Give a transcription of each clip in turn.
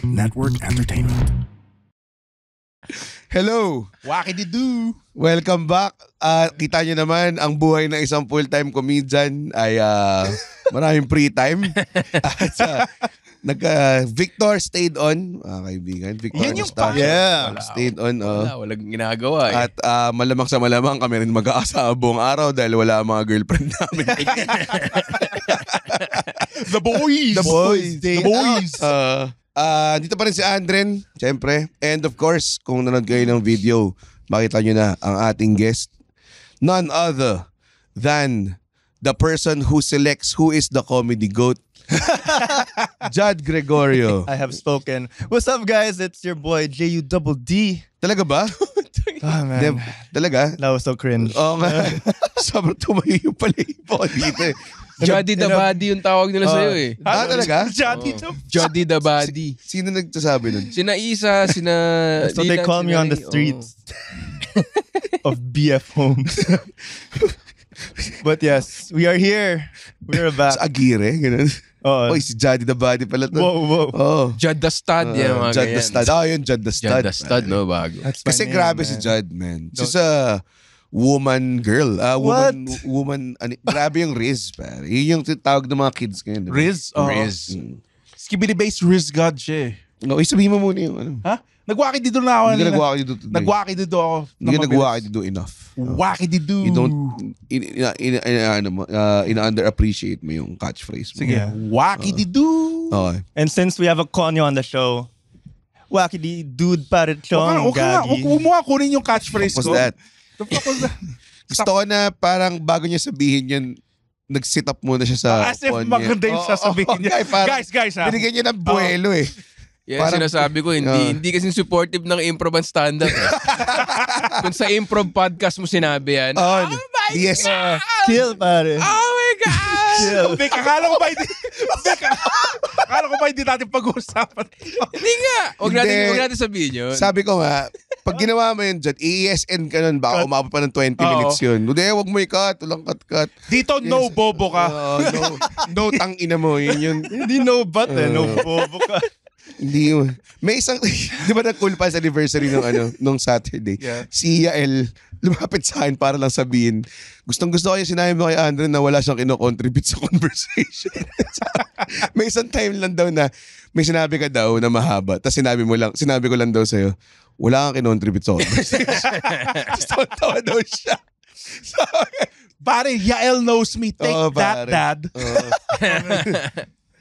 Network Entertainment. Hello! Wackity-doo! Welcome back. Uh, kita nyo naman, ang buhay ng isang full-time comedian ay uh, maraming free time. At uh, ah, nagka uh, Victor stayed on, uh, kaibigan. Victor Yun yung Nostalgia. Yeah. Wala, stayed on. Oh. Wala, walang ginagawa eh. At uh, malamang sa malamang kami rin mag-aasawa buong araw dahil wala mga girlfriend namin. The boys! The boys! The boys! The boys. Uh, Uh, dito pa rin si Andren, syempre. And of course, kung nanood kayo ng video, makita nyo na ang ating guest. None other than the person who selects who is the comedy goat. Jad Gregorio. I have spoken. What's up, guys? It's your boy, J-U-D-D. Talaga ba? oh, man. De- talaga? That was so cringe. Oh, nga. Sobrang tumayo yung pala yung body dito eh. Jody the Body yung tawag nila oh. sa'yo eh. Ah, talaga? Oh. Jody the Jody the Body. Sino nagsasabi nun? Sina Isa, sina... That's they call me on the streets oh. of BF Homes. But yes, we are here. We are back. Sa Aguirre, ganun. Oh, Uy, si Jody the Body pala to. Wow, wow. Oh. Jod the Stud, uh, yan mga Jod the Stud. Oh, yun, Jod the Stud. Jod the Stud, no, bago. That's Kasi name, grabe man. si Jod, man. Just, a... Uh, woman girl. Uh, woman, What? Woman, ano, grabe yung Riz, pare. Yun yung tawag ng mga kids ngayon. Diba? Riz? Oo. Riz. Mm. Skibidi Base Riz God siya eh. No, isabihin mo muna yung ano. Ha? Nagwaki dito na ako. Hindi ka nagwaki dito today. Nagwaki dito ako. Hindi ka nagwaki dito enough. Waki dido. You don't, in, in, in, in, ano uh, ah, in-underappreciate mo yung catchphrase mo. Sige. Waki dido. Oh. Okay. And since we have a conyo on the show, wacky dude parang chong, Okay, okay, gagi. okay, kumuha kunin yung catchphrase What was that? The fuck was that? Gusto ko na parang bago niya sabihin yun, nag-sit up muna siya sa As if maganda yung sasabihin niya. Oh, oh, guys, guys, ha? Ah. Binigyan niya ng buwelo oh. eh. Yan Parang, sinasabi ko, hindi uh, hindi kasi supportive ng improv and stand-up. Eh. Kung sa improv podcast mo sinabi yan, oh, oh my yes. God! Kill, pare. Oh Yes. Vic, akala ko ba hindi... Vic, akala ko ba hindi natin pag-uusapan? hindi nga. Huwag natin, Hindi. huwag natin sabihin yun. Sabi ko nga, pag ginawa mo yun dyan, i-ESN ka nun, baka umabot pa ng 20 Oo. minutes yun. Hindi, wag mo i-cut. Walang cut-cut. Dito, no bobo ka. Oo, no, no tang ina mo. Yun yun. Hindi no but eh. No bobo ka. Hindi May isang, di ba nag-cool pa sa anniversary nung, ano, nung Saturday? Yeah. Si Yael, lumapit sa akin para lang sabihin, gustong gusto ko yung sinabi mo kay Andre na wala siyang kinocontribute sa conversation. may isang time lang daw na may sinabi ka daw na mahaba. Tapos sinabi mo lang, sinabi ko lang daw sa'yo, wala kang kinocontribute sa conversation. Tapos tawa daw siya. So, Pare, Yael knows me. Take oh, that, dad. Oh.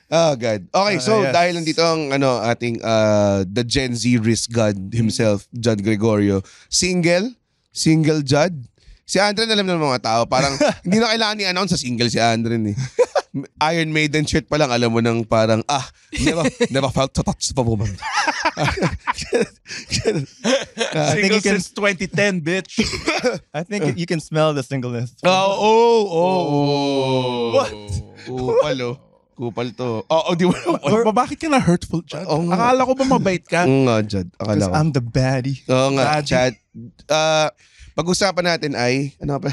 oh, God. Okay, uh, so yes. dahil nandito ang ano, ating uh, the Gen Z risk god himself, John Gregorio. Single? Single Judd. Si Andre alam ng mga tao. Parang hindi na kailangan i-announce sa single si Andren eh. Iron Maiden shirt pa lang, alam mo nang parang, ah, never, never felt so touched pa woman. uh, Single can, since 2010, bitch. I think you can smell the singleness. Oh, oh, oh. oh. oh. What? Oh, palo. Kupal to. Oo, oh, di ba? bakit ka na hurtful, Chad? Oh, nga. Akala ko ba mabait ka? Oo nga, Chad. Akala ko. I'm the baddie. Oo nga, baddie. Chad. Uh, pag-usapan natin ay, ano pa?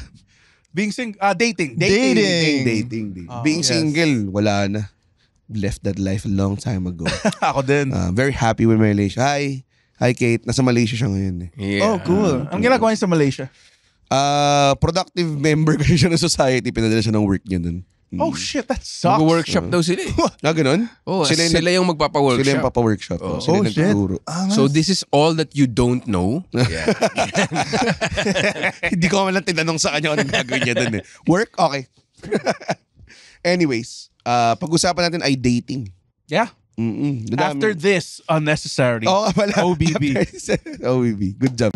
Being sing uh, dating. Dating. Dating. dating, dating. Oh, Being yes. single, wala na. Left that life a long time ago. Ako din. Uh, very happy with my relationship. Hi. Hi, Kate. Nasa Malaysia siya ngayon eh. Yeah. Oh, cool. Ang ginagawa niya sa Malaysia? Uh, productive member kasi siya ng society. Pinadala siya ng work niya dun. Mm. Oh shit, that sucks. Mag-workshop daw sila eh. Na ah, ganun? Oh, sila, yung, sila yung magpapa-workshop. Sila yung papa-workshop. Oh, sila oh yung shit. Ah, so this is all that you don't know? Yeah. Hindi ko man lang tinanong sa kanya anong gagawin niya doon eh. Work? Okay. Anyways, uh, pag-usapan natin ay dating. Yeah. Mm-mm. After this, unnecessary. Oh, pala. OBB. OBB. Good job.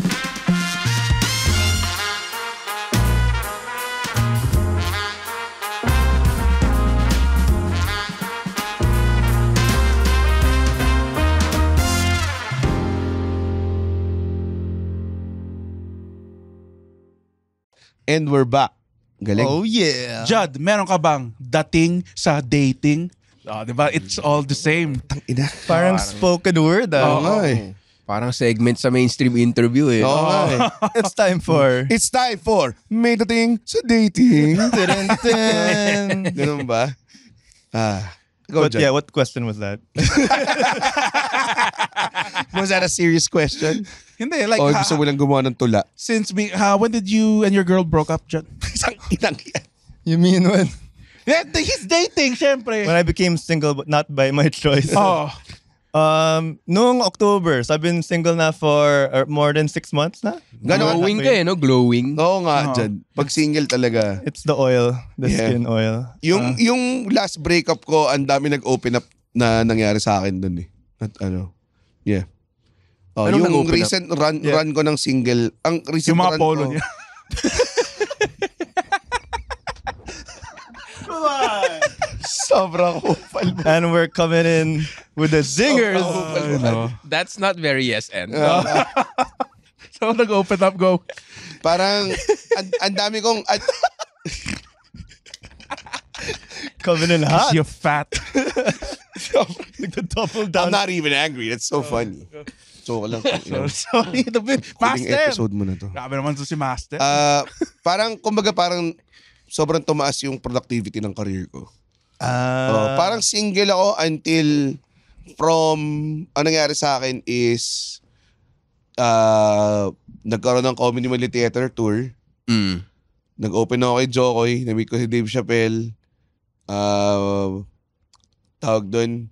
And we're back. Galing. Oh yeah. Jud, meron ka bang dating sa dating? Oh, di ba? It's all the same. Tang ina. Parang spoken word. Ah. Oo nga Parang segment sa mainstream interview eh. Oh, nga It's time for... It's time for may dating sa dating. Ganun ba? Ah. Go, but John. yeah, what question was that? was that a serious question? Hindi, like... O ha- gusto mo lang gumawa ng tula? Since, we, ha, when did you and your girl broke up, John? Isang inang You mean when? Yeah, he's dating, syempre. When I became single, but not by my choice. Oh. Um, noong October, so I've been single na for er, more than six months na. Gano'n glowing ka eh, no? Glowing. Oo nga, Oo. Jad. Pag single talaga. It's the oil, the Yeah. skin oil. Yung, ah. yung last breakup ko, ang dami nag-open up na nangyari sa akin dun eh. At ano, yeah. Oh, yung nag up? recent run Yeah. run ko ng single, ang recent Yung mga run polo ko, niya. Come on! Sobrang kupal mo. And we're coming in with the zingers. Sobrang No. That's not very yes and. No. so nag-open up, go. Parang, ang an dami kong... An coming in hot. You're fat. like the double down. I'm not even angry. That's so funny. Oh. So, lang. so, sorry. Ito, Master. episode mo na to. Grabe naman to si Master. Uh, parang, kumbaga, parang sobrang tumaas yung productivity ng career ko. Ah. Oh, parang single ako until from, ano nangyari sa akin is, uh, nagkaroon ng community Theater Tour. Mm. Nag-open ako kay Jokoy, na-meet ko si Dave Chappelle. Uh, tawag doon,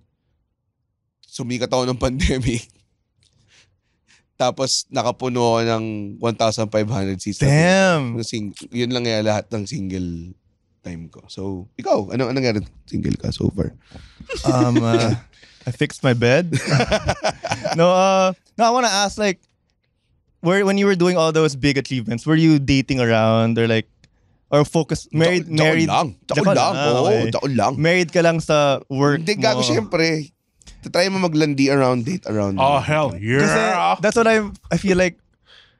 sumikat ako ng pandemic. Tapos nakapuno ako ng 1,500 seats. Damn! Sing- yun lang kaya lahat ng single time ko. So, ikaw, ano anong nga single ka so far? um, uh, I fixed my bed. no, uh, no, I want to ask like, where when you were doing all those big achievements, were you dating around or like, or focus married Ch- married lang. Tsaka lang. Ah, okay. Oo, lang. Married ka lang sa work Hindi, gago syempre. Try mo maglandi around date around. Oh, hell yeah. Kasi that's what I I feel like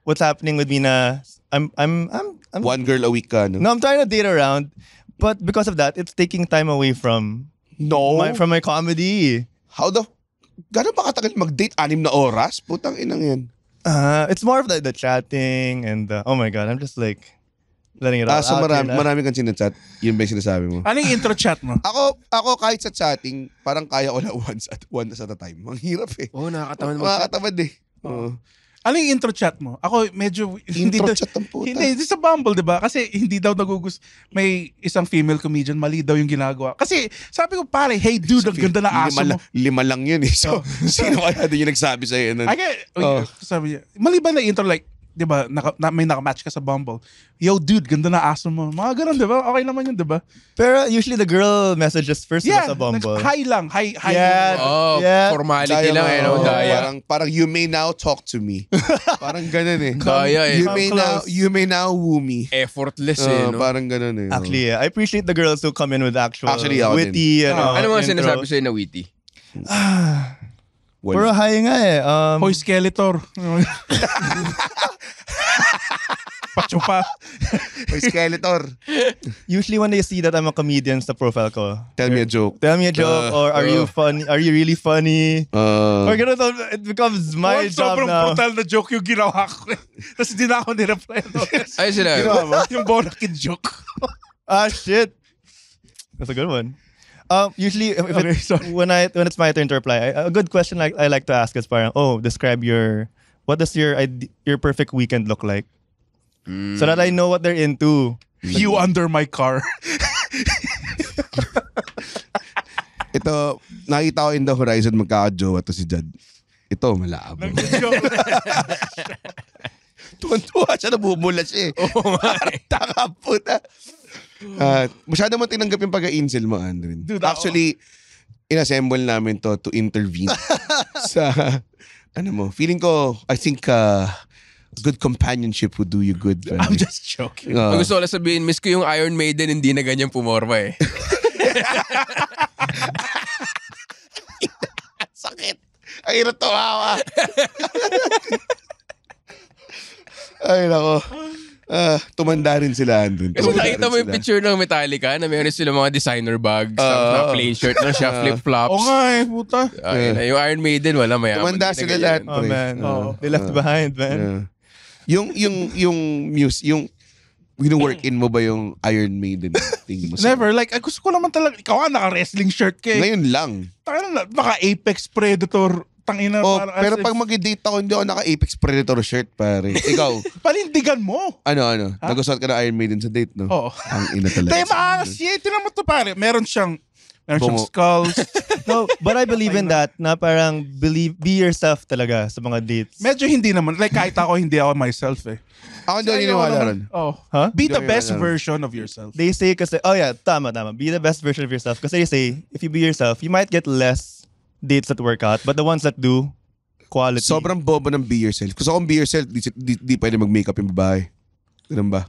what's happening with me na I'm I'm I'm, I'm one girl a week ka, no? no? I'm trying to date around, but because of that, it's taking time away from no my, from my comedy. How the Gano'n ba katagal mag-date? Anim na oras? Putang inang yan. Uh, it's more of the, the chatting and the, oh my god, I'm just like letting it ah, all ah, so out. Marami, marami kang chat Yun ba yung sinasabi mo? anong intro chat mo? ako, ako kahit sa chatting, parang kaya ko na once at once at a time. Ang hirap eh. Oo, oh, nakakatamad. Nakakatamad eh. Oh. Uh, ano yung intro chat mo? Ako medyo... Intro daw, chat ang puta. Hindi, hindi sa Bumble, di ba? Kasi hindi daw nagugus... May isang female comedian, mali daw yung ginagawa. Kasi sabi ko, pare, hey dude, ang ganda na aso lima, mo. Lima lang yun eh. So, oh. sino kaya din yung nagsabi sa iyo? I oh. sabi niya, mali ba na intro like, 'di ba, naka, na, may nakamatch ka sa Bumble. Yo dude, ganda na aso mo. Mga ganun, 'di ba? Okay naman 'yun, 'di ba? Pero usually the girl messages first yeah, sa Bumble. Yeah, hi lang, hi hi. Yeah, oh, yeah. formality daya lang eh, no? Oh, daya. Parang parang you may now talk to me. parang ganun eh. Daya eh. You may now you may now woo me. Effortless uh, eh, no? Parang ganun eh. Actually, yeah. I appreciate the girls who come in with actual Actually, witty, you know, ano. Ano mga sinasabi sa'yo na witty? Ah, Wala. Puro high nga eh. Um, Hoy Skeletor. Pachupa. Hoy Skeletor. Usually when they see that I'm a comedian sa profile ko. Tell me a joke. Tell me a joke uh, or are uh, you funny? Are you really funny? Uh, or ganun, it becomes my job sobrang now. brutal na joke yung ginawa ko. Eh. Tapos hindi na ako nireply. Ayun sila. yung bonakin joke. ah, shit. That's a good one. Um, usually, if okay, it, when I when it's my turn to reply, I, a good question like I like to ask is, parang, oh, describe your what does your your perfect weekend look like, mm. so that I hmm. know what they're into. You like, hmm. under my car. Ito, nakita ko in the horizon magkakajowa to si Jad. Ito, malabo. Tuwan-tuwa siya, nabubula siya eh. Oo, oh, Parang tanga puta. Uh, masyado mo tinanggap yung pag-a-incel mo, Andrin. Dude, Actually, ako. inassemble namin to to intervene sa, ano mo, feeling ko, I think, uh, good companionship would do you good. Friend. I'm just joking. Uh, Gusto ko lang sabihin, miss ko yung Iron Maiden, hindi na ganyan pumorma eh. Sakit. Ang natuwa ka. Ay, nako uh, tumanda rin sila andun. Kasi nakita mo yung picture ng Metallica na meron sila mga designer bags, uh, na plain shirt, na siya ah. flip-flops. Oo nga eh, puta. Uh, Yung Iron Maiden, wala mayaman. Tumanda sila lahat. Oh man, oh, they left uh, behind man. Yeah. Yung, yung, yung muse, yung work in mo ba yung Iron Maiden thing mo? Never. Like, ay, gusto ko naman talaga, ikaw nga naka-wrestling shirt ka eh. Ngayon lang. Taka na, naka Apex Predator tangina. Oh, pero pag mag-date ako, hindi ako naka-Apex Predator shirt, pare. Ikaw, Palindigan mo. ano, ano? Ha? Nagustuhan ka na Iron Maiden sa date, no? Oo. Ang ina talaga. Tayo maangas siya. Ito naman to pare. Meron siyang, meron siyang skulls. No, but I believe in that na parang believe be yourself talaga sa mga dates. Medyo hindi naman. Like kahit ako, hindi ako myself eh. Ako hindi ako Ayaw niniwala naman. ron. Oh. Huh? Be the best version of yourself. They say kasi, oh yeah, tama, tama. Be the best version of yourself. Kasi they say, if you be yourself, you might get less dates that work out, but the ones that do, quality. Sobrang bobo ng be yourself. Kasi kung be yourself, di, di, di pwede mag-makeup yung babae. Ganun ba?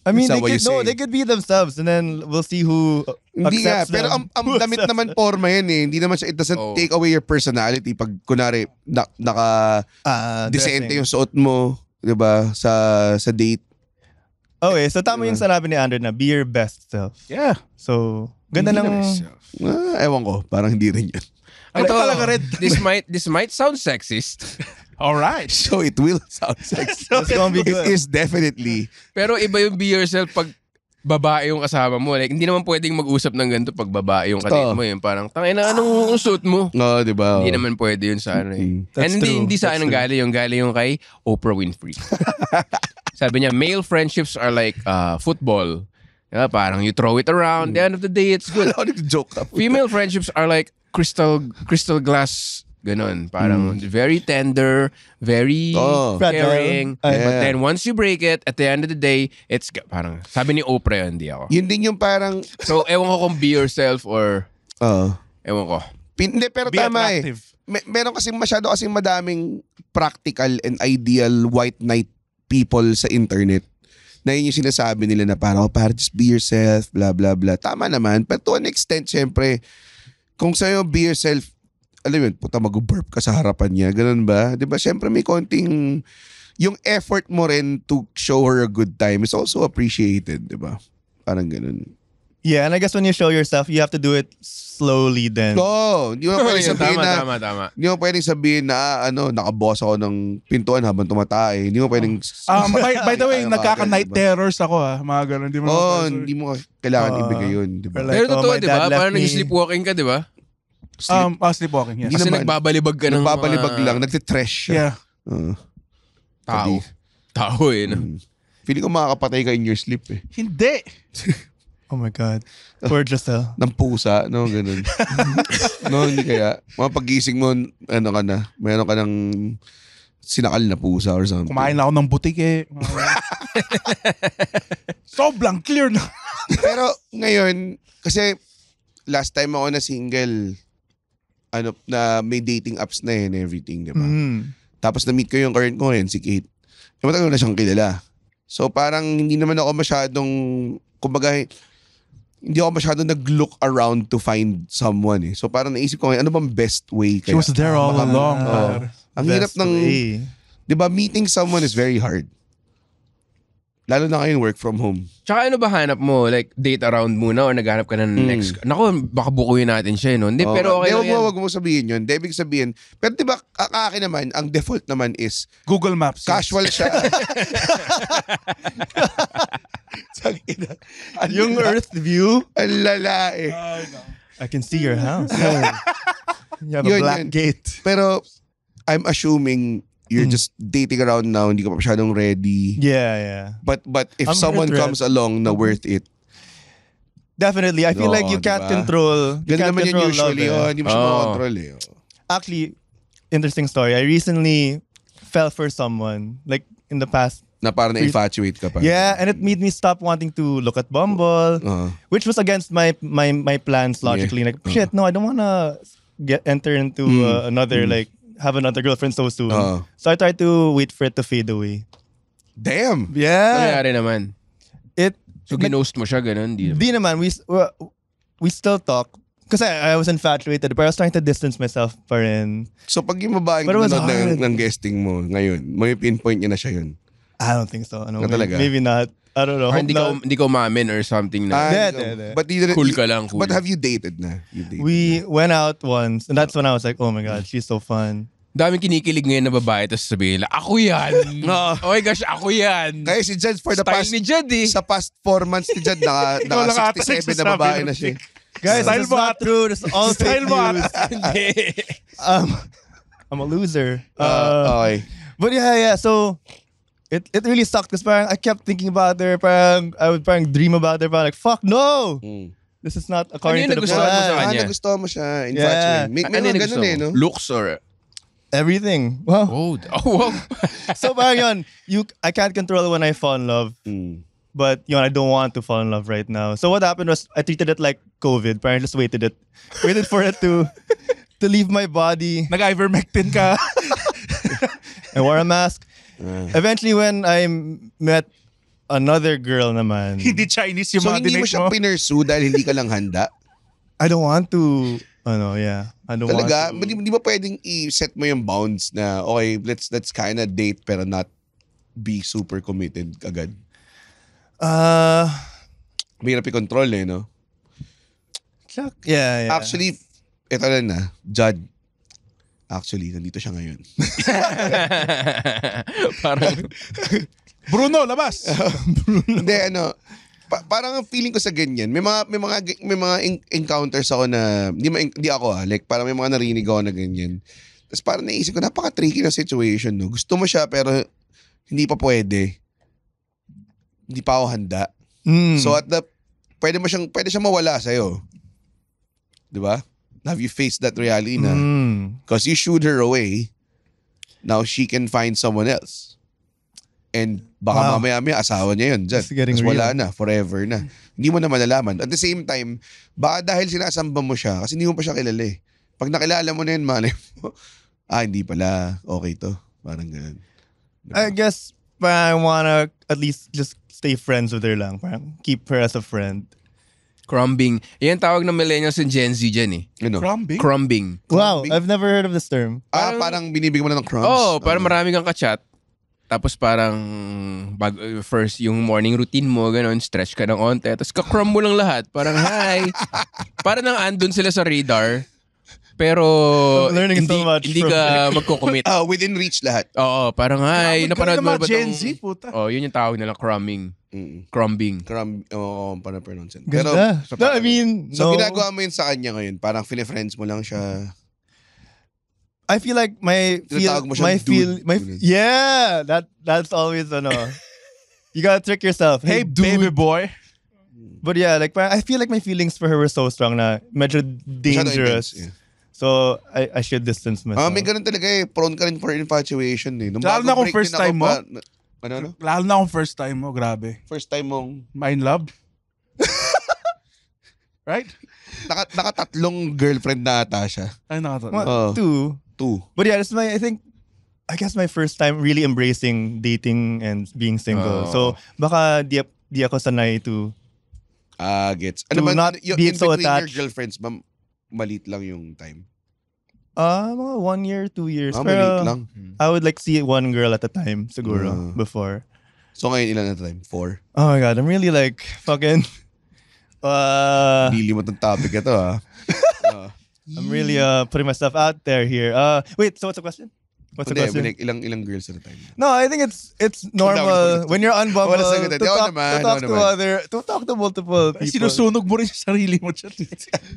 I mean, they could, no, they could be themselves and then we'll see who Hindi nga, them. pero ang, ang damit naman forma yan eh. Hindi naman siya, it doesn't oh. take away your personality. Pag kunwari, na, naka uh, disente yung suot mo, di ba, sa, sa date. Okay, so tama diba? yung sanabi ni Andrew na be your best self. Yeah. So, Ganda lang. Ah, ewan ko. Parang hindi rin yun. Ito talaga red. This might, this might sound sexist. All right. So it will sound sexist. so That's gonna be good. It is definitely. Pero iba yung be yourself pag babae yung kasama mo. Like, hindi naman pwedeng mag-usap ng ganito pag babae yung katit mo. Yun. Parang, tangin na, anong suit mo? No, oh, di ba? Oh. Hindi naman pwede yun sa ano. Eh. And hindi, true. hindi sa akin ang galing yung galing yung kay Oprah Winfrey. Sabi niya, male friendships are like uh, football. Diba? Parang you throw it around. The hmm. end of the day, it's good. Wala ko joke ka. Female friendships are like crystal crystal glass Ganon. Parang mm. very tender, very oh. caring. yeah. But then once you break it, at the end of the day, it's parang, sabi ni Oprah yun, hindi ako. Yun din yung parang... so, ewan ko kung be yourself or... Oo. Uh, ewan ko. Hindi, pero be tama eh. attractive. eh. Mer- meron kasi masyado kasi madaming practical and ideal white knight people sa internet na yun yung sinasabi nila na parang, oh, parang just be yourself, blah, blah, blah. Tama naman. But to an extent, syempre, kung sa'yo be yourself, alam yun, puta mag-burp ka sa harapan niya. Ganun ba? Di ba? Syempre may konting, yung effort mo rin to show her a good time is also appreciated. Di ba? Parang ganun. Yeah, and I guess when you show yourself, you have to do it slowly then. Oo, oh, di mo pwedeng sabihin tama, na, tama, tama. di mo pwedeng sabihin na, ano, nakaboss ako ng pintuan habang tumatay. Hindi mo pwedeng... Um, by, by the way, nagkaka-night diba? terrors ako ha, ah, mga ganun. Hindi mo oh, hindi mo kailangan uh, ibigay yun. Diba? Like, Pero oh, totoo, oh, di ba? Parang nag-sleepwalking ka, di ba? Sleep. Um, oh, sleepwalking, yes. Kasi naman, nagbabalibag ka ng Nagbabalibag mga... lang, nagtitresh siya. Yeah. Uh, Tao. Tao eh. No? Hmm. Feeling ko makakapatay ka in your sleep eh. Hindi. Oh my God. Or just a... ng pusa, no? Ganun. hindi kaya, mapagising mo, ano ka na, meron ka ng sinakal na pusa or something. Kumain na ako ng butike. Eh. Sobrang clear na. Pero ngayon, kasi last time ako na single, ano, na may dating apps na yun, eh, everything, di ba? Mm. Tapos na-meet ko yung current ko yun, si Kate. E matagal na siyang kilala. So parang hindi naman ako masyadong, kumbaga, hindi ako masyado nag-look around to find someone eh. So parang naisip ko ngayon, ano bang best way kaya? She was there all along. Oh, ang best hirap ng... Way. Di ba, meeting someone is very hard. Lalo na kayo work from home. Tsaka ano ba hanap mo? Like, date around muna or naghanap ka na ng hmm. next? Nako, baka bukuin natin siya, eh, no? Hindi, Oo. pero okay lang Hindi, yan. wag mo, sabihin yun. Hindi, ibig sabihin. Pero di ba, a- akin naman, ang default naman is, Google Maps. casual siya. Yung earth view, Ang lala eh. I can see your house. you have a black gate. Pero, I'm assuming you're mm. just dating around now, hindi ka pa masyadong ready. Yeah, yeah. But but if I'm someone comes along na mm-hmm. worth it, Definitely. I feel no, like oh, you can't diba? control. You Ganun can't naman control yun usually. Eh. oh, hindi mo oh. control eh. Actually, interesting story. I recently fell for someone. Like, in the past. Na parang na-infatuate ka pa. Yeah, and it made me stop wanting to look at Bumble. Uh-huh. Which was against my my my plans logically. Yeah. Like, uh-huh. shit, uh-huh. no, I don't wanna get enter into mm. uh, hmm. another mm. like have another girlfriend so soon. Oo. Uh-huh. So I tried to wait for it to fade away. Damn! Yeah. Nangyari naman. It, So, nag- ginost mo siya, ganun. Di naman. Di naman, we, we- still talk. Kasi I, I was infatuated, but I was trying to distance myself pa rin. So pag yung babaeng nanonood ng, ng guesting mo ngayon, may pinpoint niya na siya yun. I don't think so. Ano, may- talaga? maybe, not. I don't know. Or hindi ka, um, hindi ka umamin or something na. Ah, hindi, hindi, But you Cool ka lang, cool. But have you dated na? You dated We went out once, and that's when I was like, oh my God, she's so fun. Daming kinikilig ngayon na babae, tapos sabihin nila, ako yan. No. oh my gosh, ako yan. Kaya si Jed for the Style past... ni Jed eh. Sa past four months ni Jed, naka, naka ata 67 na babae na siya. Guys, Style this is not ata. true. This is all fake news. Um, I'm a loser. Uh, Uh, okay. But yeah, yeah. So it, it really sucked because I kept thinking about her, parang I would parang dream about her, parang like, fuck, no! Mm. This is not according ano to the plan. Ano sa ah, nagustuhan mo siya. Eh. may ano ganun eh, no? Looks or... Everything. Wow. oh, oh wow. so parang yun, you, I can't control when I fall in love. Mm. But you know, I don't want to fall in love right now. So what happened was I treated it like COVID. Parang just waited it. Waited for it to to leave my body. Nag-ivermectin ka. I wore a mask. Mm. Eventually, when I met another girl naman. Hindi Chinese yung so, mga hindi mo siya mo? dahil hindi ka lang handa? I don't want to, ano, yeah. I don't Talaga, want to. Di, ba pwedeng i-set mo yung bounds na, okay, let's let's kind of date pero not be super committed agad? Uh, Mahirap i-control eh, no? Yeah, yeah. Actually, ito na ah, na, Judd, Actually, nandito siya ngayon. parang, Bruno, labas! Uh, Bruno. Hindi, ano, pa- parang ang feeling ko sa ganyan, may mga, may mga, may mga encounters ako na, hindi, ma- hindi ako ah, like parang may mga narinig ako na ganyan. Tapos parang naisip ko, napaka-tricky na situation, no? Gusto mo siya, pero hindi pa pwede. Hindi pa ako handa. Mm. So at the, pwede mo siyang, pwede siyang mawala sa'yo. Di ba? Have you faced that reality na? Mm. Because mm. you shoot her away, now she can find someone else. And baka wow. mamaya may asawa niya yun dyan. Tapos wala na, forever na. Hindi mo na malalaman. At the same time, baka dahil sinasamba mo siya kasi hindi mo pa siya kilala eh. Pag nakilala mo na yun, malay mo, ah, hindi pala, okay to. Parang ganun. Diba? I guess I wanna at least just stay friends with her lang. Parang keep her as a friend. Crumbing. Yan tawag ng millennials and Gen Z dyan eh. Ano? Crumbing? Crumbing. Wow, I've never heard of this term. Ah, parang binibigyan mo na ng crumbs? Oo, oh, parang ano? marami kang kachat. Tapos parang bag, first yung morning routine mo, ganun, stretch ka ng onte. Tapos kakrumb mo lang lahat. Parang hi. Parang nang andun sila sa radar. Pero I'm learning hindi, so much hindi from ka magko-commit. Uh, ah, within reach lahat. Oo, parang hi. Napanood mo ba itong... Gen Z, puta. Oh, yun yung tawag nila, crumbing. Mm. Crumbing. Crumb, oo, oh, para pronounce it. Pero, Ganda. Pero, no, I mean, so, no. ginagawa mo yun sa kanya ngayon? Parang fine-friends mo lang siya? I feel like my feel, mo my dude. feel, my, yeah, that, that's always, ano, you gotta trick yourself. Hey, hey baby boy. But yeah, like, I feel like my feelings for her were so strong na medyo dangerous. So, I, I should distance myself. Ah, may ganun talaga eh. Prone ka rin for infatuation eh. Nung Lalo na kung first time mo. Pa, ano, ano? Lalo na kung first time mo, grabe. First time mong... Mind love? right? Naka, nakatatlong girlfriend na ata siya. Ay, nakatatlong. Uh, two. Two. But yeah, that's my, I think, I guess my first time really embracing dating and being single. Uh, so, baka di, di ako sanay to Ah, uh, gets. Ano to ba, not y- be so attached. your girlfriends, ma'am, malit lang yung time. uh, one year, two years. Ah, Pero, lang. I would like see one girl at a time, siguro, Ah. before. So ngayon ilan a time? Four. Oh my god, I'm really like fucking. Uh, Lilimot ng topic ito ha. Ah. I'm really uh putting myself out there here. Uh, wait, so what's the question? What's Hindi, the question? Ilang, ilang girls at a time. No, I think it's it's normal when you're on Bumble eh. to talk, to, talk to other to talk to multiple people. Sinusunog mo rin sa sarili mo dyan.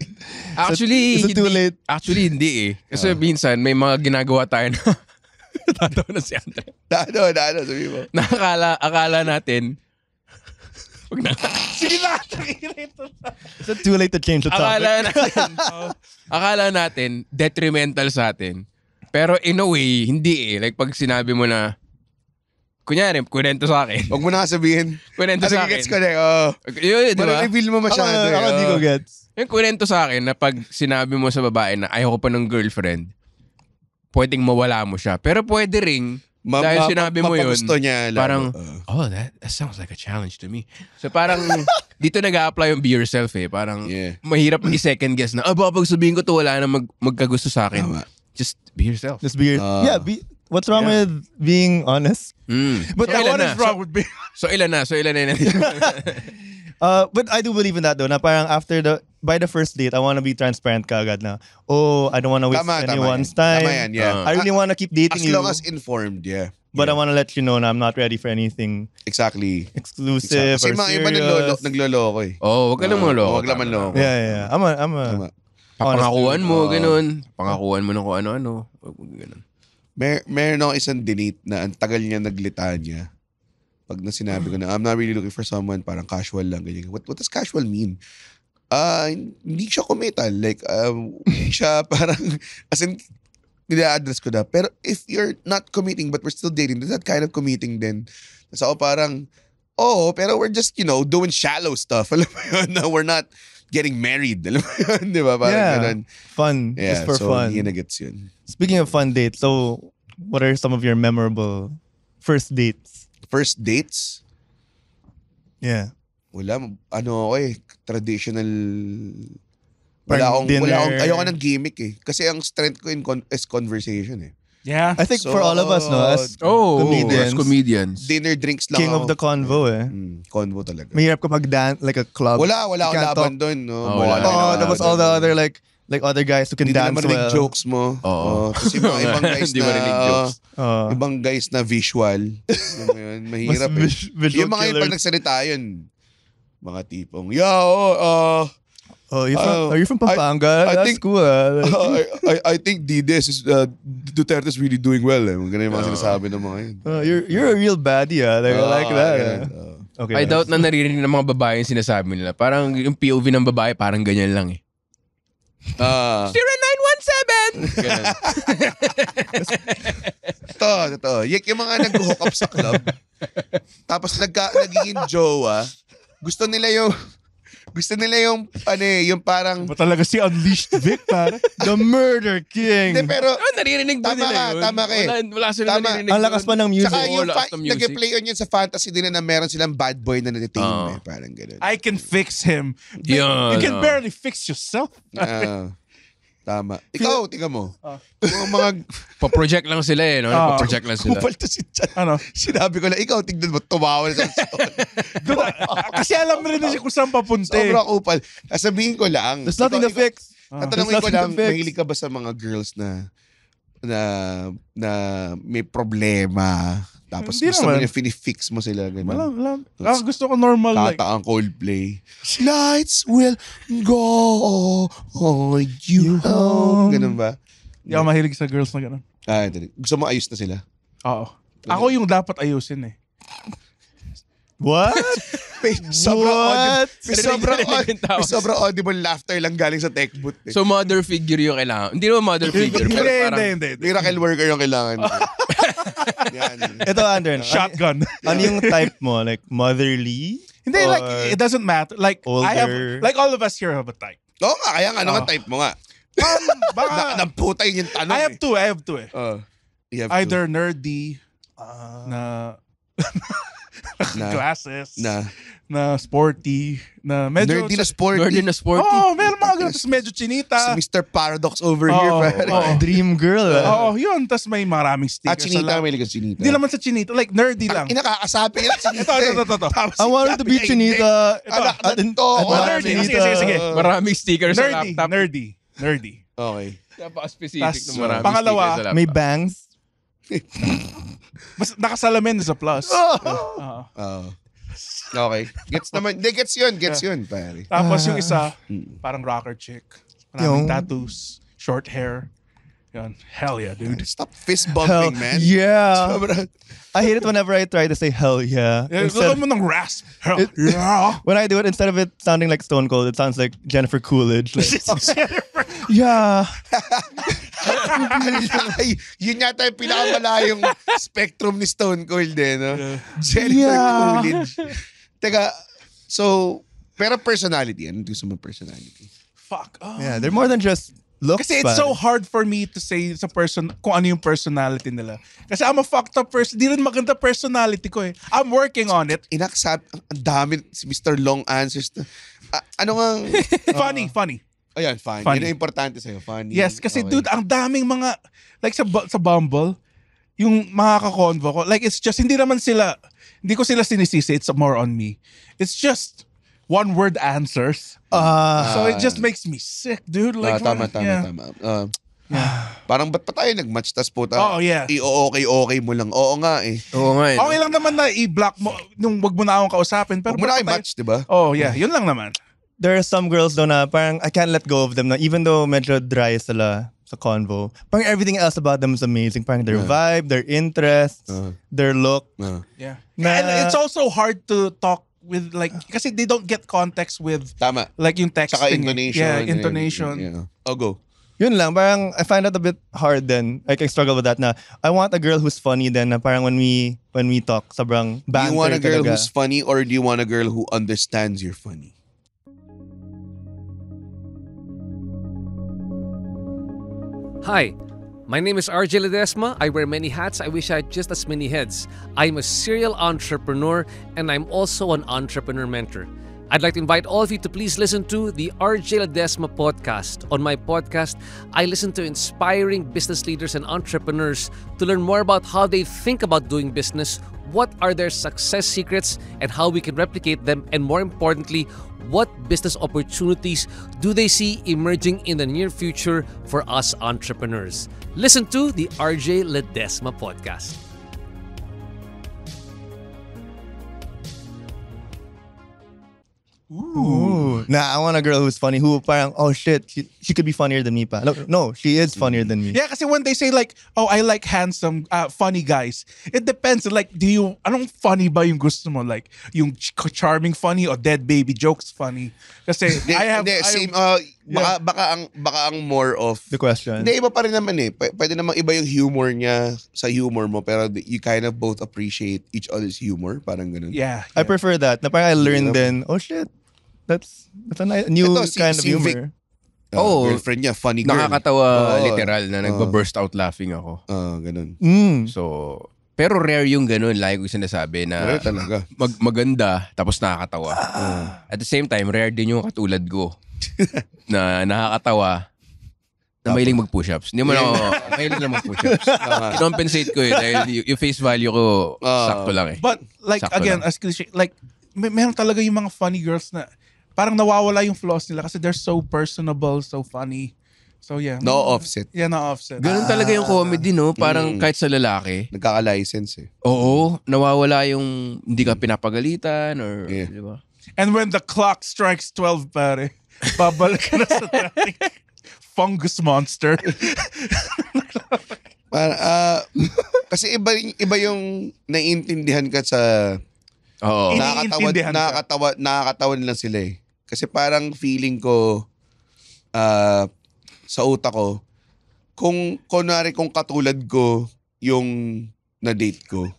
Actually, Is it too late? actually hindi eh. Kasi ah. minsan may mga ginagawa tayo na tatawa na si Andre. Ano, ano, sabi mo. Nakakala, akala natin, Wag na. Sige na, ito na. Is it too late to change the topic? Akala natin, akala natin, detrimental sa atin. Pero in a way, hindi eh. Like pag sinabi mo na, kunyari, kunento sa akin. Huwag mo na sabihin. kunento sa akin. gets ko na eh, oo. Yun, di ba? Parang mo masyado. Ako, eh, ako di ko gets. Yung kunento sa akin na pag sinabi mo sa babae na ayoko pa ng girlfriend, pwedeng mawala mo siya. Pero pwede ring, Ma- dahil ma- sinabi mo yun, mapagusto niya. lalo. parang, Oo. oh, that, that sounds like a challenge to me. So parang, dito nag apply yung be yourself eh. Parang, Yeah. mahirap mag-second guess na, ah, baka pag sabihin ko to, wala na mag- magkagusto sa akin. Tama. just be yourself. Just be your, uh, yeah. Be, what's wrong yeah. with being honest? Mm. But so that, what na? is wrong so, with being so ilan na so ilan na. uh, but I do believe in that though. Na parang after the by the first date, I want to be transparent kagad na. Oh, I don't want to waste tama, anyone's tama time. Tama yan, yeah. Uh, I really ah, want to keep dating you. As long as informed, yeah. But yeah. I want to let you know na I'm not ready for anything. Exactly. Exclusive exactly. Kasi or mga iba naglolo, nagloloko eh. Oh, wag ka lang uh, ah, manloko. Wag lang manloko. Yeah, yeah. I'm a, I'm a, tama. Pangakuan mo, ganun. Oh, Pangakuan mo na kung ano-ano. Ganun. Mer meron ako isang delete na ang tagal niya niya. Pag na sinabi ko na, I'm not really looking for someone, parang casual lang. Ganyan. What, what does casual mean? Uh, hindi siya kumetal. Like, um, siya parang, as in, nila-address ko na. Pero if you're not committing but we're still dating, that's that kind of committing then Tapos so, parang, oh, pero we're just, you know, doing shallow stuff. Alam mo yun, no, we're not, getting married. Alam mo yun, di ba? Parang yeah. ganun. Fun. Yeah, just for so, fun. Yeah, gets yun. Speaking of fun dates, so what are some of your memorable first dates? First dates? Yeah. Wala. Ano ako eh, traditional... Wala akong, wala akong, ayoko ng gimmick eh. Kasi ang strength ko in con- is conversation eh. Yeah. I think so, for all of us, no, as oh, comedians, as comedians, dinner drinks lang. King of the convo eh. Mm, mm convo talaga. Mahirap kapag dan like a club. Wala, wala akong laban doon, no. Oh, wala. Oh, that all the other like like other guys who can Hindi dance well. Hindi naman jokes mo. Oo. Oh. Kasi mga ibang guys na... jokes. Uh, ibang guys na visual. Yung yun, mahirap eh. Yung mga killer. yung pag nagsalita yun, mga tipong, yo, uh, Oh, you're from, uh, oh, you're from Pampanga. I, I That's think, cool. Ah. Like, uh, oh, I, I, I think Dides is uh, Duterte is really doing well. Eh. Ganun yung mga uh, sinasabi ng mga yun. Uh, you're, you're a real baddie. Ah. Like, uh, like that. Ganun, uh. Okay, I nice. Ah. doubt na naririnig ng mga babae yung sinasabi nila. Parang yung POV ng babae, parang ganyan lang eh. Uh, ah. 0917! Ganun. ito, ito. Yung, yung mga nag-hook up sa club, tapos nagka, nagiging jowa, gusto nila yung gusto nila yung, ano eh, yung parang... Ba talaga si Unleashed Vic, pare? The Murder King. Hindi, pero... Ah, naririnig ba nila ka, yun? Tama ka, eh. Wala, wala sila tama. naririnig. Ang lakas pa ng music. Tsaka yung fa- nag-play on yun sa fantasy nila na meron silang bad boy na natitingin uh, eh. Parang ganun. I can fix him. Yeah, you can uh, barely fix yourself. Uh, Tama. Ikaw, tinga mo. Ah. Mga mga... Pa-project lang sila eh. No? Ah. Pa-project lang sila. Kupal to si Chad. Ano? Sinabi ko na, ikaw, tingnan mo, tumawa na sa Doon, diba? Kasi alam mo rin na siya kung saan papunta. eh. Sobrang kupal. Sasabihin ko lang. There's nothing to fix. Ah. Tatanungin There's ko lang, to mahilig ka ba sa mga girls na na na may problema? Tapos Hindi gusto naman. mo yung mo sila. Ganun. Malam, malam. Ah, gusto ko normal. Like, Tata ang Coldplay. Lights will go on you. Home. Ganun ba? Hindi ako mahilig sa girls na ganun. Ah, ito. Gusto mo ayos na sila? Oo. Ako yung dapat ayusin eh. What? may sobrang What? audible, may sobrang, aud- yung may sobrang audible laughter lang galing sa tech booth. Eh. So mother figure yung kailangan. Hindi naman mother figure. hindi, hindi, hindi, hindi. Worker yung kailangan. Yan. Ito, Andren. Ano? Shotgun. Ano, ano yung type mo? Like, motherly? Hindi, Or like, it doesn't matter. Like, older? I have, like, all of us here have a type. Oo nga, kaya nga, ano nga oh. type mo nga? Um, baka, na, namputay yung tanong I eh. have two, I have two eh. Uh, you have Either two. nerdy, uh, na, na, glasses, na, na sporty, na medyo... Nerdy na sporty. Nerdy na sporty. Oo, oh, meron mga ganun. Tapos medyo chinita. Si Mr. Paradox over oh, here. Pare. Oh. Dream girl. Oo, oh, oh, yun. Tapos may maraming stickers. At chinita, may ligas chinita. Hindi naman sa chinita. Like, nerdy lang. Ang inakakasabi yun, chinita. Eh. ito, ito, ito, ito. I wanted to be chinita. Anak ano ano Nerdy. Sige, sige, sige. Maraming stickers sa laptop. Nerdy. Nerdy. Okay. Napaka-specific ng maraming pangalawa, stickers sa laptop. may bangs. Mas nakasalamin sa plus. Oh! Oo. Oh. Uh, uh. Okay. Gets naman. Hindi, gets yun. Gets yun, pare. Tapos yung ah. isa, mm. parang rocker chick. Maraming Yung- tattoos. Short hair. Yun. Hell yeah, dude. Stop fist Hell bumping, man. yeah. I hate it whenever I try to say hell yeah. Yeah, Instead, Gusto mo ng rasp. Hell It- yeah. when I do it, instead of it sounding like Stone Cold, it sounds like Jennifer Coolidge. Like, yeah. Ay, yun yata yung pinakamalayong spectrum ni Stone Cold eh, no? Jennifer Yeah. Coolidge. Teka, so, pero personality. Anong gusto mo personality? Fuck. Oh. Yeah, they're more than just looks. Kasi it's but... so hard for me to say sa person, kung ano yung personality nila. Kasi I'm a fucked up person. Di rin maganda personality ko eh. I'm working on it. Inaksab, ang dami, si Mr. Long answers. To, uh, ano nga? funny, uh, funny. Ayan, funny. funny. Yan ang importante sa'yo, funny. Yes, kasi okay. dude, ang daming mga, like sa, sa Bumble, yung mga kakonvo ko, like it's just, hindi naman sila, hindi ko sila sinisisi. It's more on me. It's just one word answers. Uh, so it just makes me sick, dude. Like, uh, tama, tama, yeah. tama. Uh, yeah. Parang ba't pa tayo nag-match tas puta? Oo, oh, yeah. I-okay-okay mo lang. Oo nga eh. Oo nga eh. Okay lang naman na i-block mo nung wag mo na akong kausapin. Pero wag mo na i-match, di ba? oh, yeah. Yun lang naman. There are some girls though na parang I can't let go of them na even though medyo dry sila. sa convo, parang everything else about them is amazing. Parang their yeah. vibe, their interests, uh, their look. Uh, yeah. Na, and it's also hard to talk with like kasi they don't get context with Tama. like yung text Saka eh. intonation. Yeah, intonation. And, yeah. Oh, go. Yun lang, parang I find that a bit hard then. Like I struggle with that na I want a girl who's funny then na parang when we when we talk sobrang banter Do you want a girl talaga. who's funny or do you want a girl who understands you're funny? Hi, my name is RJ Ledesma. I wear many hats. I wish I had just as many heads. I'm a serial entrepreneur and I'm also an entrepreneur mentor. I'd like to invite all of you to please listen to the RJ Ledesma podcast. On my podcast, I listen to inspiring business leaders and entrepreneurs to learn more about how they think about doing business, what are their success secrets, and how we can replicate them, and more importantly, what business opportunities do they see emerging in the near future for us entrepreneurs? Listen to the RJ Ledesma podcast. Ooh. Na I want a girl who's funny who parang oh shit she, she could be funnier than me pa. Look, no, she is funnier than me. Yeah, kasi when they say like oh I like handsome uh, funny guys, it depends like do you I don't funny ba yung gusto mo like yung ch- charming funny or dead baby jokes funny? Kasi I have de, same uh, yeah. baka, baka ang baka ang more of the question. Hindi iba pa rin naman eh. P- pwede namang iba yung humor niya sa humor mo pero you kind of both appreciate each other's humor, parang ganun. Yeah. yeah. I prefer that. Na parang I learned yeah. then, oh shit that's that's a nice, new Ito, si, kind si of humor. Vic, uh, oh, oh, girlfriend niya, funny girl. Nakakatawa, oh, literal, na uh, nagba-burst out laughing ako. Oo, uh, ganun. Mm. So, pero rare yung ganun, like ko sinasabi na rare talaga. Mag- maganda, tapos nakakatawa. Uh. At the same time, rare din yung katulad ko na nakakatawa, na mahiling mag-push-ups. Hindi mo na ako, mahiling na mag-push-ups. Uh, compensate ko eh, dahil yung face value ko, uh, sakto lang eh. But, like, sakto again, lang. as cliche, like, may, meron talaga yung mga funny girls na, parang nawawala yung flaws nila kasi they're so personable, so funny. So yeah. No offset. Yeah, no offset. Ganun talaga yung ah, comedy, no? Parang Mm. kahit sa lalaki. Nagkaka-license eh. Oo, nawawala yung hindi ka pinapagalitan or, Yeah. di ba? And when the clock strikes 12, pare, babalik ka na sa traffic. Fungus monster. Para, ah, kasi iba, iba yung naiintindihan ka sa Oo. Nakakatawa, nakakatawa, nakakatawa lang sila eh. Kasi parang feeling ko uh, sa utak ko, kung kunwari kung katulad ko yung na-date ko,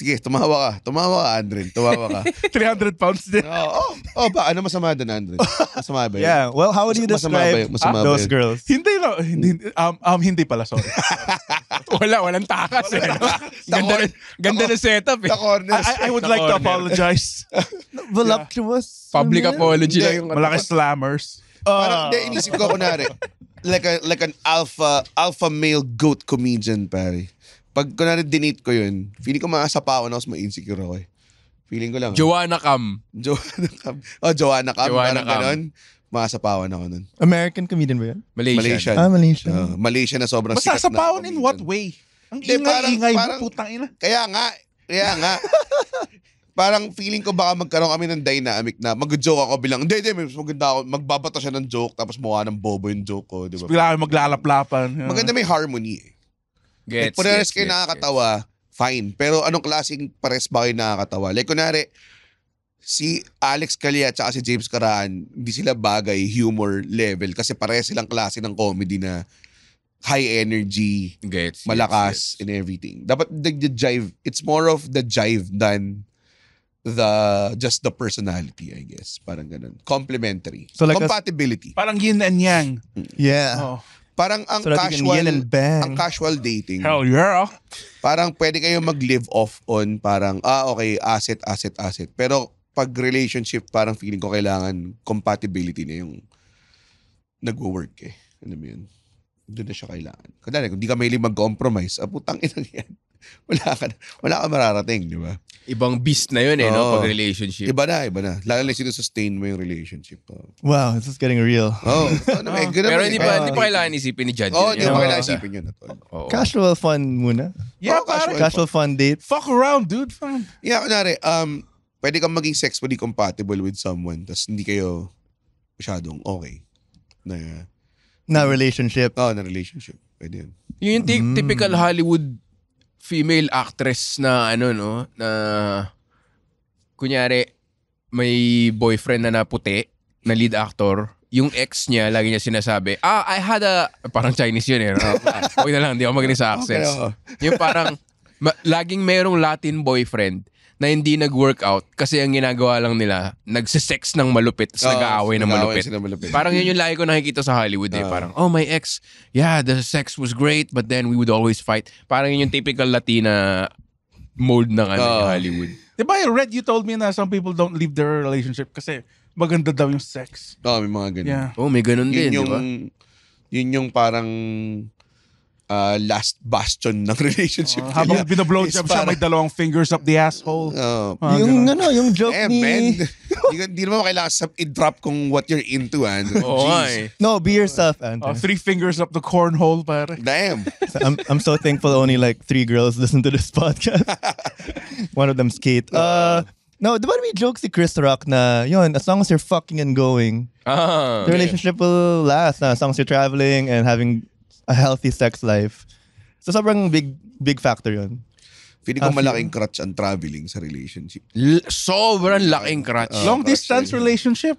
Sige, tumawa ka. Tumawa ka, Andrin. Tumawa ka. 300 pounds din. Oo. Oh, oh, ba? Ano masama din, Andrin? Masama ba yun? Yeah. Well, how would you Mas- masama ba describe yun? Masama ba those yun? girls? Hindi no, hindi, um, um, hindi pala, sorry. Wala, walang takas. eh, Ganda, na- ganda na setup eh. I, I would like to apologize. Voluptuous. Public ano apology lang yung ano. Malaki slammers. Parang, ah. hindi, inisip ko, kunwari, like, a, like an alpha alpha male goat comedian, pare. Pag kunwari dinate ko yun, feeling ko maasa pa ako na mas ma-insecure ako eh. Feeling ko lang. Ah. Joanna Cam. Joanna Cam. Oh, Joanna Cam. Joanna parang Cam. ganun. Masasapawan ako nun. American comedian ba yan? Malaysian. Malaysian. Ah, Malaysian. Uh, ah, Malaysia na sobrang sikat na. Masasapawan in what way? Ang ingay-ingay mo, putang ina. Kaya nga, kaya nga. parang feeling ko baka magkaroon kami ng dynamic na mag-joke ako bilang, hindi, hindi, mas maganda ako, magbabata siya ng joke tapos mukha ng bobo yung joke ko, di ba? Bigla kayo maglalaplapan. Maganda may harmony eh. Gets, like, parehas kayo nakakatawa, gets. fine. Pero anong klaseng pares ba kayo nakakatawa? Like, kunwari, si Alex Calia at si James Caraan, hindi sila bagay humor level kasi parehas silang klase ng comedy na high energy, gets, malakas, gets, gets. and everything. Dapat the, the jive, it's more of the jive than the just the personality, I guess. Parang ganun. Complementary. So like Compatibility. A, parang yin and yang. Mm. Yeah. Oh. Parang ang so casual ang casual dating. Hell yeah. Parang pwede kayo mag-live off on parang ah okay, asset asset asset. Pero pag relationship parang feeling ko kailangan compatibility na yung nagwo-work eh. Ano mo yun? Doon na siya kailangan. Kadali, kung di ka mahilig mag-compromise, ah, putang ina yan. wala ka, wala ka mararating, di ba? Ibang beast na yun eh, no? Pag relationship. Iba na, iba na. Lalo na sinusustain mo yung relationship. Oh. Wow, this is getting real. Oh, so, ano, eh, ganun, Pero hindi pa, hindi pa kailangan isipin ni Judge. Oh, hindi pa kailangan isipin yun. Oo. Casual fun muna. Yeah, oh, casual, casual fun. date. Fuck around, dude. Fun. Yeah, kunwari, um, pwede kang maging sexually compatible with someone tapos hindi kayo masyadong okay na na relationship. Oh, na relationship. Pwede yun. Yung mm. typical Hollywood female actress na ano no na kunyari may boyfriend na na puti na lead actor yung ex niya lagi niya sinasabi ah I had a parang Chinese yun eh okay na lang hindi ako magaling sa accents okay, oh. yung parang ma- laging merong Latin boyfriend na hindi nag-workout kasi ang ginagawa lang nila, nagse-sex ng malupit tapos oh, nag-aaway ng malupit. malupit. Parang yun yung lagi ko nakikita sa Hollywood eh. Ah. parang, oh my ex, yeah, the sex was great but then we would always fight. Parang yun yung typical Latina mold ng ano, uh, Hollywood. Diba I read you told me na some people don't leave their relationship kasi maganda daw yung sex. Oo, oh, may mga ganun. Yeah. Oh, may ganun yun din, yung, ba? Yun yung parang uh, last bastion ng relationship uh, habang nila. Habang binoblowjob siya, para... may dalawang fingers up the asshole. Uh, ah, yung ganun. ano, yung joke eh, ni... Man, di, di naman kailangan sub i-drop kung what you're into, and ah, oh, Jeez. No, be yourself, Anton. Uh, ah, three fingers up the cornhole, pare. Damn. I'm, I'm so thankful only like three girls listen to this podcast. One of them's Kate. Uh, no, di ba may joke si Chris Rock na, yun, as long as you're fucking and going, ah, the relationship yeah. will last. Na, as long as you're traveling and having a healthy sex life. So sobrang big big factor yun. Feeling ko ah, malaking crutch ang traveling sa relationship. L- sobrang laking crutch. Uh, Long crutch distance relationship.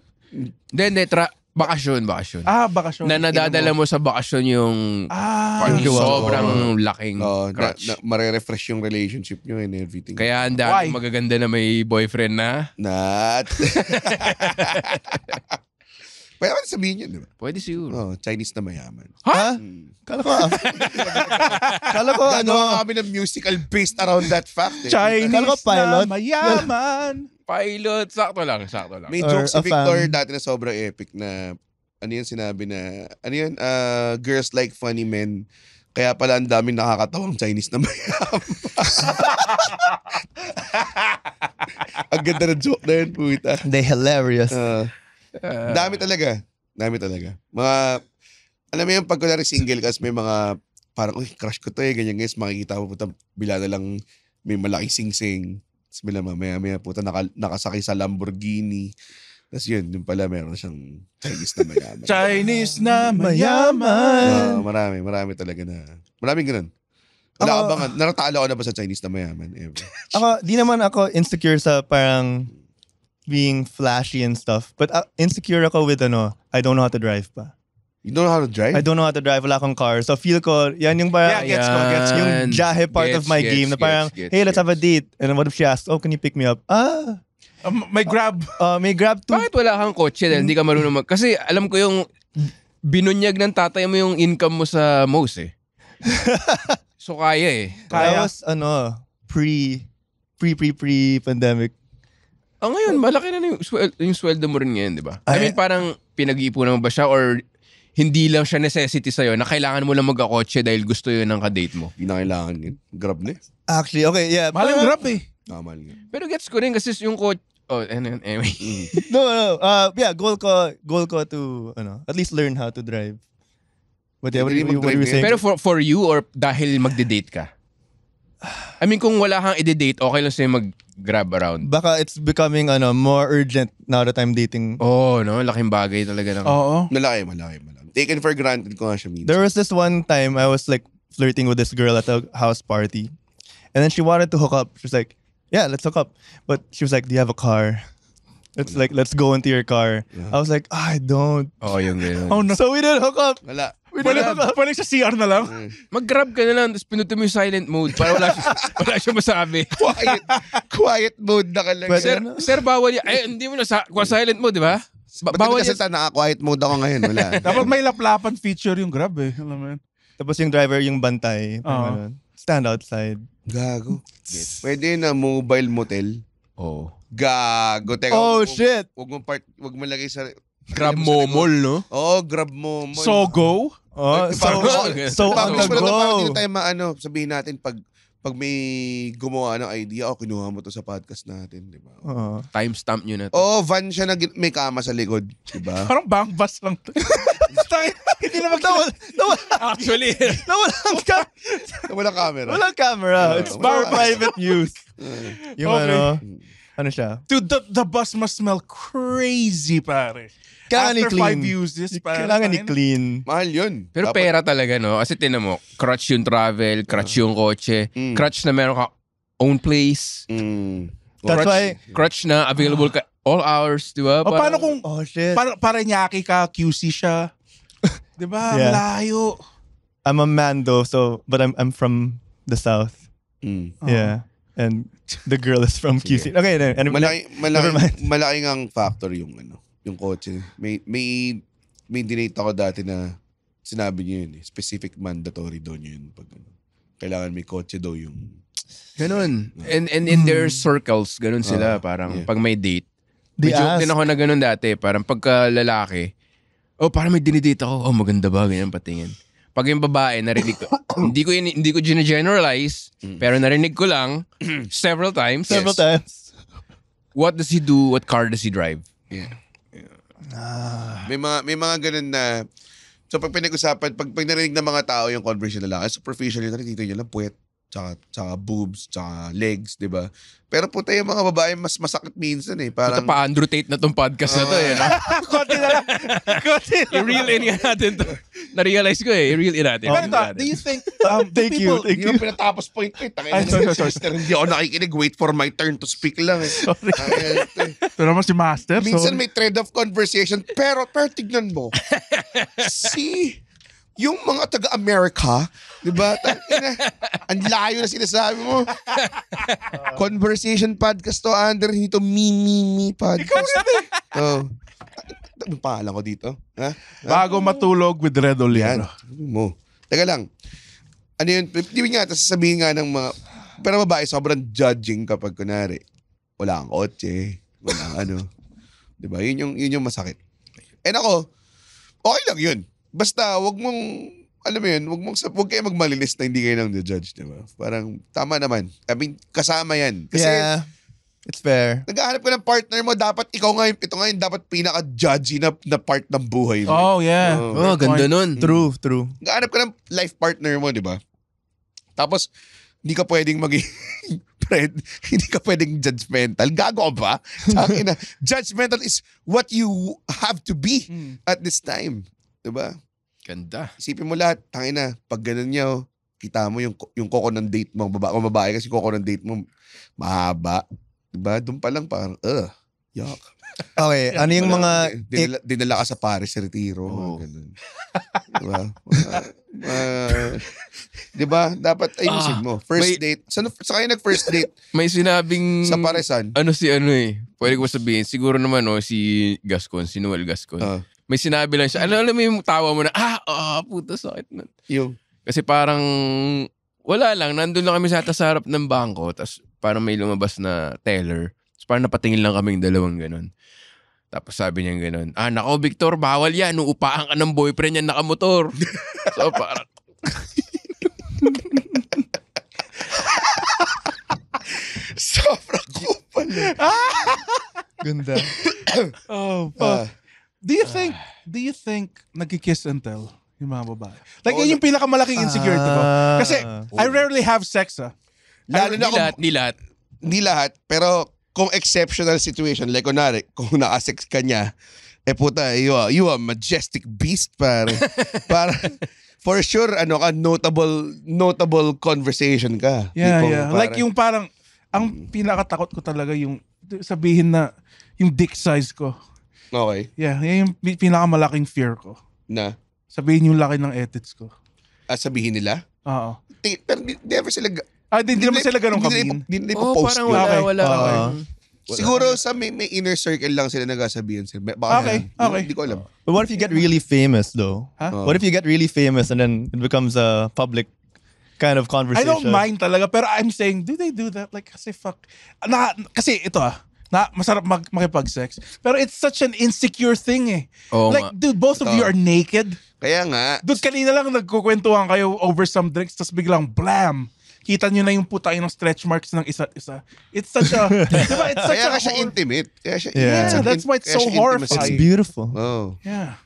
Then, they tra- bakasyon, bakasyon. Ah, bakasyon. Na nadadala mo sa bakasyon yung ah, yung sobrang oh. laking oh, ah, crutch. Na, na, mare-refresh yung relationship nyo and everything. Kaya ang dami magaganda na may boyfriend na. Not. Pwede sabihin yun, di ba? Pwede siguro. Oh, Chinese na mayaman. Ha? Hmm. Kala ko, kala ko ano. Gagawa kami ng musical based around that fact. Eh. Chinese kala ko, pilot. na mayaman. pilot. Sakto lang, sakto lang. May Or joke si Victor fan. dati na sobrang epic na ano yun sinabi na, ano yun, uh, girls like funny men. Kaya pala ang daming nakakatawang Chinese na mayaman. ang ganda na joke na yun, puta. They hilarious. Uh, Ah. Dami talaga. Dami talaga. Mga, alam mo yung pag kunwari single kasi may mga, parang, uy, crush ko to eh, ganyan guys, makikita mo puta, bila na lang may malaking sing-sing. Tapos bila mamaya-maya puta, naka, nakasakay sa Lamborghini. Tapos yun, yun pala meron siyang Chinese na mayaman. Chinese na mayaman. Uh, marami, marami talaga na. Maraming ganun. Wala ako, naratalo ako na ba sa Chinese na mayaman? Ever. ako, di naman ako insecure sa parang being flashy and stuff. But uh, insecure ako with ano, I don't know how to drive pa. You don't know how to drive? I don't know how to drive. Wala akong car. So feel ko, yan yung parang, yeah, gets ko, gets yung jahe part gets, of my gets, game na parang, gets, hey, let's have a date. And what if she asks, oh, can you pick me up? Ah, Um, may grab. Uh, uh, may grab too. Bakit wala kang kotse dahil hindi ka marunong mag... Kasi alam ko yung binunyag ng tatay mo yung income mo sa most eh. so kaya eh. Kaya. I ano, pre, pre, pre, pre pandemic. Ah, ngayon, oh. malaki na, yung, swel- yung sweldo mo rin ngayon, di ba? I mean, parang pinag-iipunan mo ba siya or hindi lang siya necessity sa'yo na kailangan mo lang magkakotse dahil gusto yun ng kadate mo. Hindi kailangan yun. Grab na eh. Actually, okay, yeah. Mahal yung grab eh. Ah, mahal yun. Pero gets ko rin kasi yung coach, oh, and, and, anyway. Mm. no, no, uh, yeah, goal ko, goal ko to, ano, at least learn how to drive. Whatever you, what you were saying. Pero for, for you or dahil magde-date ka? I mean, kung wala kang i-date, okay lang sa'yo mag-grab around. Baka it's becoming ano more urgent now that I'm dating. Oo, oh, no? Laking bagay talaga. Ng... Oo. Malaki, malaki, malaki. Taken for granted ko nga siya minsan. There was this one time I was like flirting with this girl at a house party. And then she wanted to hook up. She was like, yeah, let's hook up. But she was like, do you have a car? It's like, let's go into your car. Yeah. I was like, I don't. Oh, yung ganyan. Oh, no. So we didn't hook up. Wala. Pwede, pwede sa CR na lang. Mm. Mag-grab ka na lang, tapos pinutin mo yung silent mode para wala siya, wala siya masabi. quiet, quiet mode na ka lang. Sir, ano? sir, bawal yan. Ay, eh, hindi mo na sa, silent mode, di ba? Ba- bawal kasi ta, quiet mode ako ngayon. Wala. Dapat may laplapan feature yung grab eh. Alam mo yun. Tapos yung driver, yung bantay. Uh-huh. Stand outside. Gago. Yes. Pwede na mobile motel. Oo. Oh. Gago. Teka, oh, wag, shit. Huwag mo, part, wag mo lagay sa... Grab mall, no? Oo, oh, grab mall. So go? Oh, so, so so the go. Parang hindi tayo maano, sabihin natin pag pag may gumawa ng idea, oh, kinuha mo to sa podcast natin, di ba? Uh, Timestamp nyo na to. Oo, oh, van siya na may kama sa likod, di ba? Parang bang bus lang to. Hindi na magtawal. Actually. Nawala ang ka- Nawala camera. Wala camera. It's bar private news. Yung okay. ano, hmm. ano siya? Dude, the, the bus must smell crazy, pare. Kailangan After i-clean. five uses, parang, Kailangan tangin. clean Mahal yun. Pero Dapat- pera talaga, no? Kasi tinan mo, crutch yung travel, crutch ah. yung kotse, Mm. crutch na meron ka own place, Mm. That's why... crutch na available ka all hours, di ba? O paano kung Oh, shit. para, para nyaki ka, QC siya? Di ba? Yeah. Malayo. I'm a man though, so... But I'm, I'm from the south. Mm. Yeah. And the girl is from QC. Okay, then. Anyway, Malaki, malaki, never mind. malaki ngang factor yung ano yung kotse. May, may, may dinate ako dati na sinabi niyo yun eh. Specific mandatory daw niyo yun. Pag, ano, kailangan may kotse daw yung... Ganun. Ah. And, and in their hmm. circles, ganun sila. Ah, parang yeah. pag may date. They medyo ask. din ako na ganun dati. Parang pagka lalaki, oh parang may dinidate ako. Oh maganda ba? Ganyan patingin. Pag yung babae, narinig ko. hindi ko, yun, hindi ko generalize, mm. pero narinig ko lang several times. Several yes. times. What does he do? What car does he drive? Yeah. Ah. May mga may mga ganun na So pag pinag-usapan, pag, pag narinig ng mga tao yung conversation nila, superficial yun, dito nyo lang, puwet tsaka, tsaka boobs, tsaka legs, di ba? Pero po yung mga babae, mas masakit minsan eh. Parang, Ito pa Andrew Tate na tong podcast uh, na to eh. No? Konti na lang. Konti na lang. I-reel in natin to. Na-realize ko eh. I-reel in natin. Pero do you think, um, thank people, you, thank you. Yung pinatapos point ko eh. Tangin na sister, hindi ako nakikinig. Wait for my turn to speak lang eh. Sorry. Ito naman si Master. Minsan may thread of conversation. Pero, pero tignan mo. si, yung mga taga america Diba? Tangina. Ang layo na sinasabi mo. Conversation podcast to, Under. Dito, me, me, me podcast. Oo. Eh. Oh. Ang pangalan ko dito. Ha? ha? Bago matulog with Red Oliero. Mo. Teka lang. Ano yun? Di nga, tapos sasabihin nga ng mga... Pero babae, sobrang judging kapag kunari, Wala kang kotse. Wala kang ano. Diba? Yun yung, yun yung masakit. And ako, okay lang yun. Basta, wag mong alam mo yun, wag, mong, wag kayo magmalinis na hindi kayo nang judge, di ba? Parang tama naman. I mean, kasama yan. Kasi, yeah. It's fair. Naghahanap ka ng partner mo, dapat ikaw ngayon, ito ngayon, dapat pinaka-judgy na, na part ng buhay mo. Oh, yeah. Oh, oh ganda point. nun. Mm. True, true. Naghahanap ka ng life partner mo, di ba? Tapos, hindi ka pwedeng maging friend, hindi ka pwedeng judgmental. Gago ba? na, judgmental is what you have to be mm. at this time. Di ba? Ganda. Isipin mo lahat, tangin na, pag ganun niya, oh, kita mo yung, yung koko ng date mo, baba, kung babae kasi koko ng date mo, mahaba. Diba? Doon pa lang parang, uh, yuck. Okay, ano yung mga... Dinala, dinala ka sa Paris, retiro. Oh. Ganun. diba? Uh, uh, diba? Dapat ayusin ah, mo. First may, date. Sa, sa kayo nag-first date? May sinabing... Sa Parisan? Ano si ano eh. Pwede ko sabihin. Siguro naman oh, si Gascon, si Noel Gascon. Uh, may sinabi lang siya. Ano, alam mo yung tawa mo na, ah, oh, puta, sakit na. Yung. Kasi parang, wala lang, nandun lang kami sa atas harap ng bangko, tapos parang may lumabas na teller. Tapos parang napatingin lang kaming dalawang ganun. Tapos sabi niya ganun, ah, nako, Victor, bawal yan. Uupaan ka ng boyfriend niya nakamotor. so, parang, Sobra kupal. Ganda. oh, fuck. Uh, Do you ah. think, do you think nagki-kiss and tell yung mga babae? Like, oh, yun yung pinakamalaking insecurity ko. Ah. Kasi, I oh. rarely have sex, ah. Lalo na kung, Nilat, nilat. hindi lahat, pero kung exceptional situation, like kunwari, kung nakasex ka niya, eh puta, you are, you are majestic beast, pare. para, for sure, ano ka, notable, notable conversation ka. Yeah, Tipong, yeah. Pare. Like yung parang, ang pinakatakot ko talaga yung sabihin na yung dick size ko. Okay. Yeah, yan yung pinakamalaking fear ko. Na? Sabihin yung laki ng edits ko. Ah, sabihin nila? Oo. Di- Pero never sila... Ah, hindi di, naman sila ganun Hindi nila- kabin. Hindi nila Oo, parang wala, wala. Siguro sa may, may inner circle lang sila nagsasabihin sila. Baka Okay, okay. Hindi ko alam. But what if you get really famous though? Huh? Oh. What if you get really famous and then it becomes a public kind of conversation? I don't mind talaga, pero I'm saying, do they do that? Like, kasi fuck. Na, kasi ito ah, na masarap mag makipag-sex. Pero it's such an insecure thing eh. Oo like, nga. dude, both of you are naked. Kaya nga. Dude, kanina lang nagkukwentuhan kayo over some drinks, tapos biglang blam! Kita nyo na yung putay ng stretch marks ng isa't isa. It's such a, diba, it's such Kaya a... ka siya intimate. Kaya siya Yeah. Yeah, that's why it's kaya so siya It's beautiful. Oh. Yeah.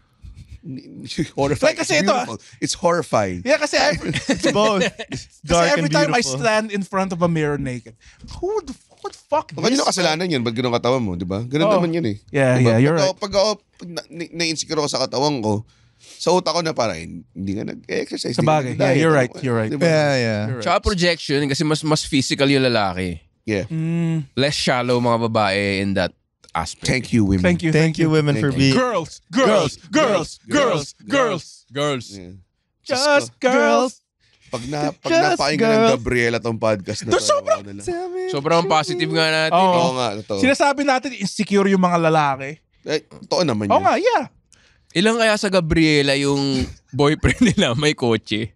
horrifying. Like kasi ito, It's horrifying. Yeah, kasi every, Both. It's Dark kasi every and time I stand in front of a mirror naked, who the what the fuck this? Baka yun ang kasalanan yun, ba't ganun katawan mo, di ba? Ganun naman yun eh. Yeah, yeah, you're pag, right. Pag, pag, pag na- insecure ako sa katawan ko, sa utak ko na para hindi nga nag-exercise. Sa Yeah, you're right, you're right. Yeah, yeah. You're right. Tsaka projection kasi mas mas physical yung lalaki. Yeah. Mm. Less shallow mga babae in that aspect. Thank you, women. thank you, Thank you, women, for being. Girls, girls, girls, girls, girls. Girls. Girls! Just girls. Pag, na, pag Just napahinga ng Gabriela tong podcast na to, sobrang, ano lang. Sobrang positive nga natin. Oo. Eh. Oo nga, totoo. Sinasabi natin insecure yung mga lalaki. Eh, totoo naman yun. Oo nga, yeah. Ilang kaya sa Gabriela yung boyfriend nila may kotse?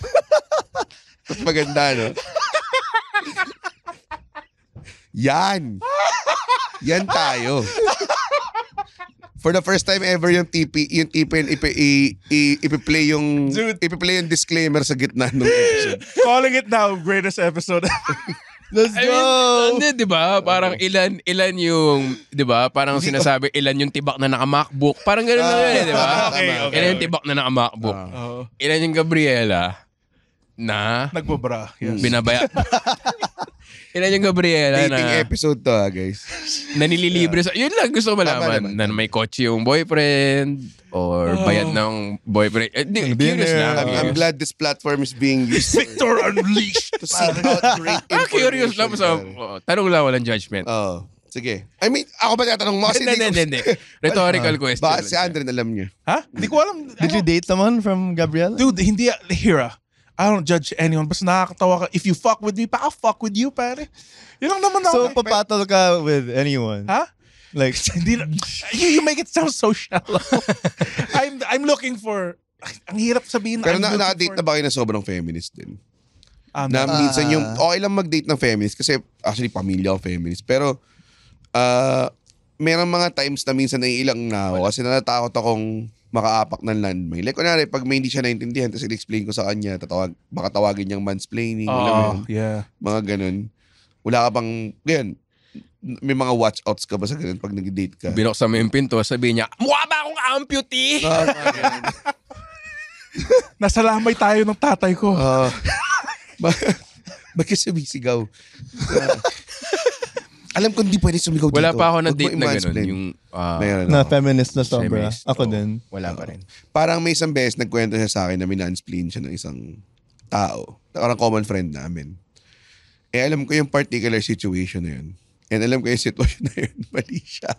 Mas maganda, no? Yan! Yan tayo. For the first time ever yung TP, yung TPN ipi, i, i, ipi-play yung Dude. ipi-play yung disclaimer sa gitna ng episode. Calling it now greatest episode Let's go. I mean, di ba? Parang ilan ilan yung, di ba? Parang sinasabi ilan yung tibak na naka-MacBook. Parang ganoon uh, lang ah, yun, eh, di ba? Okay, ilan yung tibak na naka-MacBook. Ah. Uh, ilan yung Gabriela na nagbobra. Yes. Binabaya. Ilan yung Gabriela na... Dating episode to ha, ah, guys. na nililibre sa... Yun lang gusto ko malaman. Na may kotse yung boyfriend or oh. bayad ng boyfriend. Eh, di, curious na. I'm, I'm glad this platform is being used. Victor Unleashed to seek out great information. Ah, curious lang. Sa, oh, tanong lang, walang judgment. Oo. Oh. Sige. I mean, ako ba tatanong mo? hindi, hindi, hindi. Rhetorical question. Ba, si Andren alam niya. Ha? Hindi ko alam. Did you date someone from Gabriel? Dude, hindi. Hira. I don't judge anyone. Basta nakakatawa ka. If you fuck with me, pa, fuck with you, pare. Yun lang naman ako. So, papatal ka with anyone? Ha? Huh? Like, you, you make it sound so shallow. I'm, I'm looking for, ang hirap sabihin. Pero I'm na, na-date na ba kayo na sobrang feminist din? Um, na minsan yung, ah. okay lang mag-date ng feminist kasi actually pamilya ako feminist. Pero, uh, merong mga times na minsan naiilang na ako kasi natatakot akong makaapak ng landmine. Like, kunwari, pag may hindi siya naintindihan, tapos in-explain ko sa kanya, tatawag, baka tawagin niyang mansplaining. Oh, alam yeah. Mga ganun. Wala ka bang, ganyan, may mga watch outs ka ba sa ganun pag nag-date ka? Binuksan mo yung pinto, sabi niya, mukha ba akong amputee? Oh, Nasa lamay tayo ng tatay ko. Uh, ah. ba- bakit sumisigaw? Alam ko hindi pwede sumigaw dito. Wala pa ako na Huwag date mo na gano'n. Yung, ah, Meron na ako. feminist na sobra. feminist. Ako din. Wala pa rin. Parang may isang beses nagkwento siya sa akin na minansplain siya ng isang tao. Parang common friend namin. Eh alam ko yung particular situation na yun. And alam ko yung situation na yun, mali siya.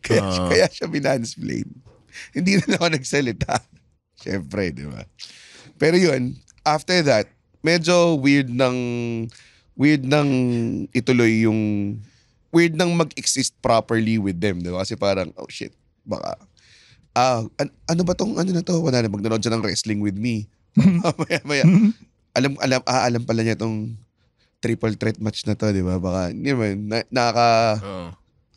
Kaya, Ah. kaya siya minansplain. Hindi na ako nagsalita. Siyempre, di ba? Pero yun, after that, medyo weird ng weird ng ituloy yung weird nang mag-exist properly with them, di ba? Kasi parang, oh shit, baka, ah, an- ano ba tong, ano na to? Wala na, magnanood siya ng wrestling with me. Hmm. maya, maya. Hmm. alam, alam, ah, alam pala niya tong triple threat match na to, di ba? Baka, hindi man, na, nakaka, Oo.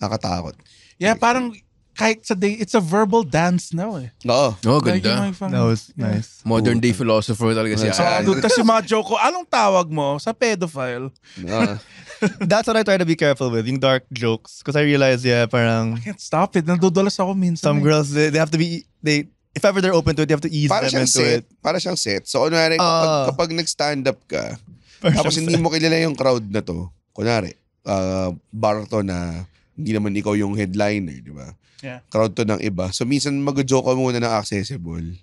nakatakot. Yeah, parang kahit sa day, it's a verbal dance now eh. Oo. Oo, ganda. Like, That was nice. Modern day philosopher talaga siya. Al. So, Tapos yung mga joke ko, anong tawag mo sa pedophile? Yeah. That's what I try to be careful with, yung dark jokes. Because I realize, yeah, parang... I can't stop it. Nandudulas ako minsan. Some eh. girls, they, they have to be... They, if ever they're open to it, they have to ease para them siyang into set. it. Para siyang set. So, ano kapag, kapag nag-stand up ka, tapos hindi mo kilala yung crowd na to, kunwari, uh, bar to na hindi naman ikaw yung headliner, di ba? Yeah. Crowd to ng iba. So minsan mag-joke ka muna ng accessible.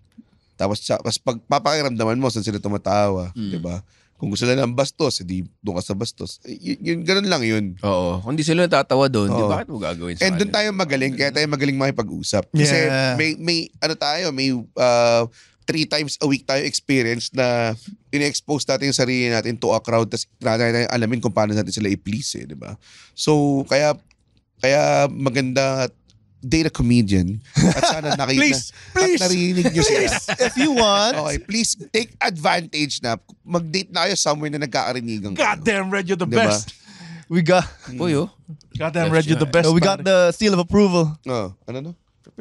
Tapos, tapos pag papakiramdaman mo saan sila tumatawa, mm. 'di ba? Kung gusto nila ng bastos, edi doon ka sa bastos. Y- yun, ganun lang yun. Oo. Kung di sila natatawa doon, di bakit mo gagawin sa And doon tayo magaling, kaya tayo magaling makipag-usap. Kasi yeah. may, may, ano tayo, may uh, three times a week tayo experience na in-expose natin yung sarili natin to a crowd tapos natin alamin kung paano natin sila i-please eh, di ba? So, kaya kaya maganda at date a comedian at sana nakita please, please, at narinig nyo please, if you want. Okay, please take advantage na mag-date na kayo somewhere na nagkakarinigan kayo. Goddamn Red, you're the diba? best. We got... Mm. Boy, oh. Goddamn Red, you're the best. No, we got the seal of approval. Oh, ano no?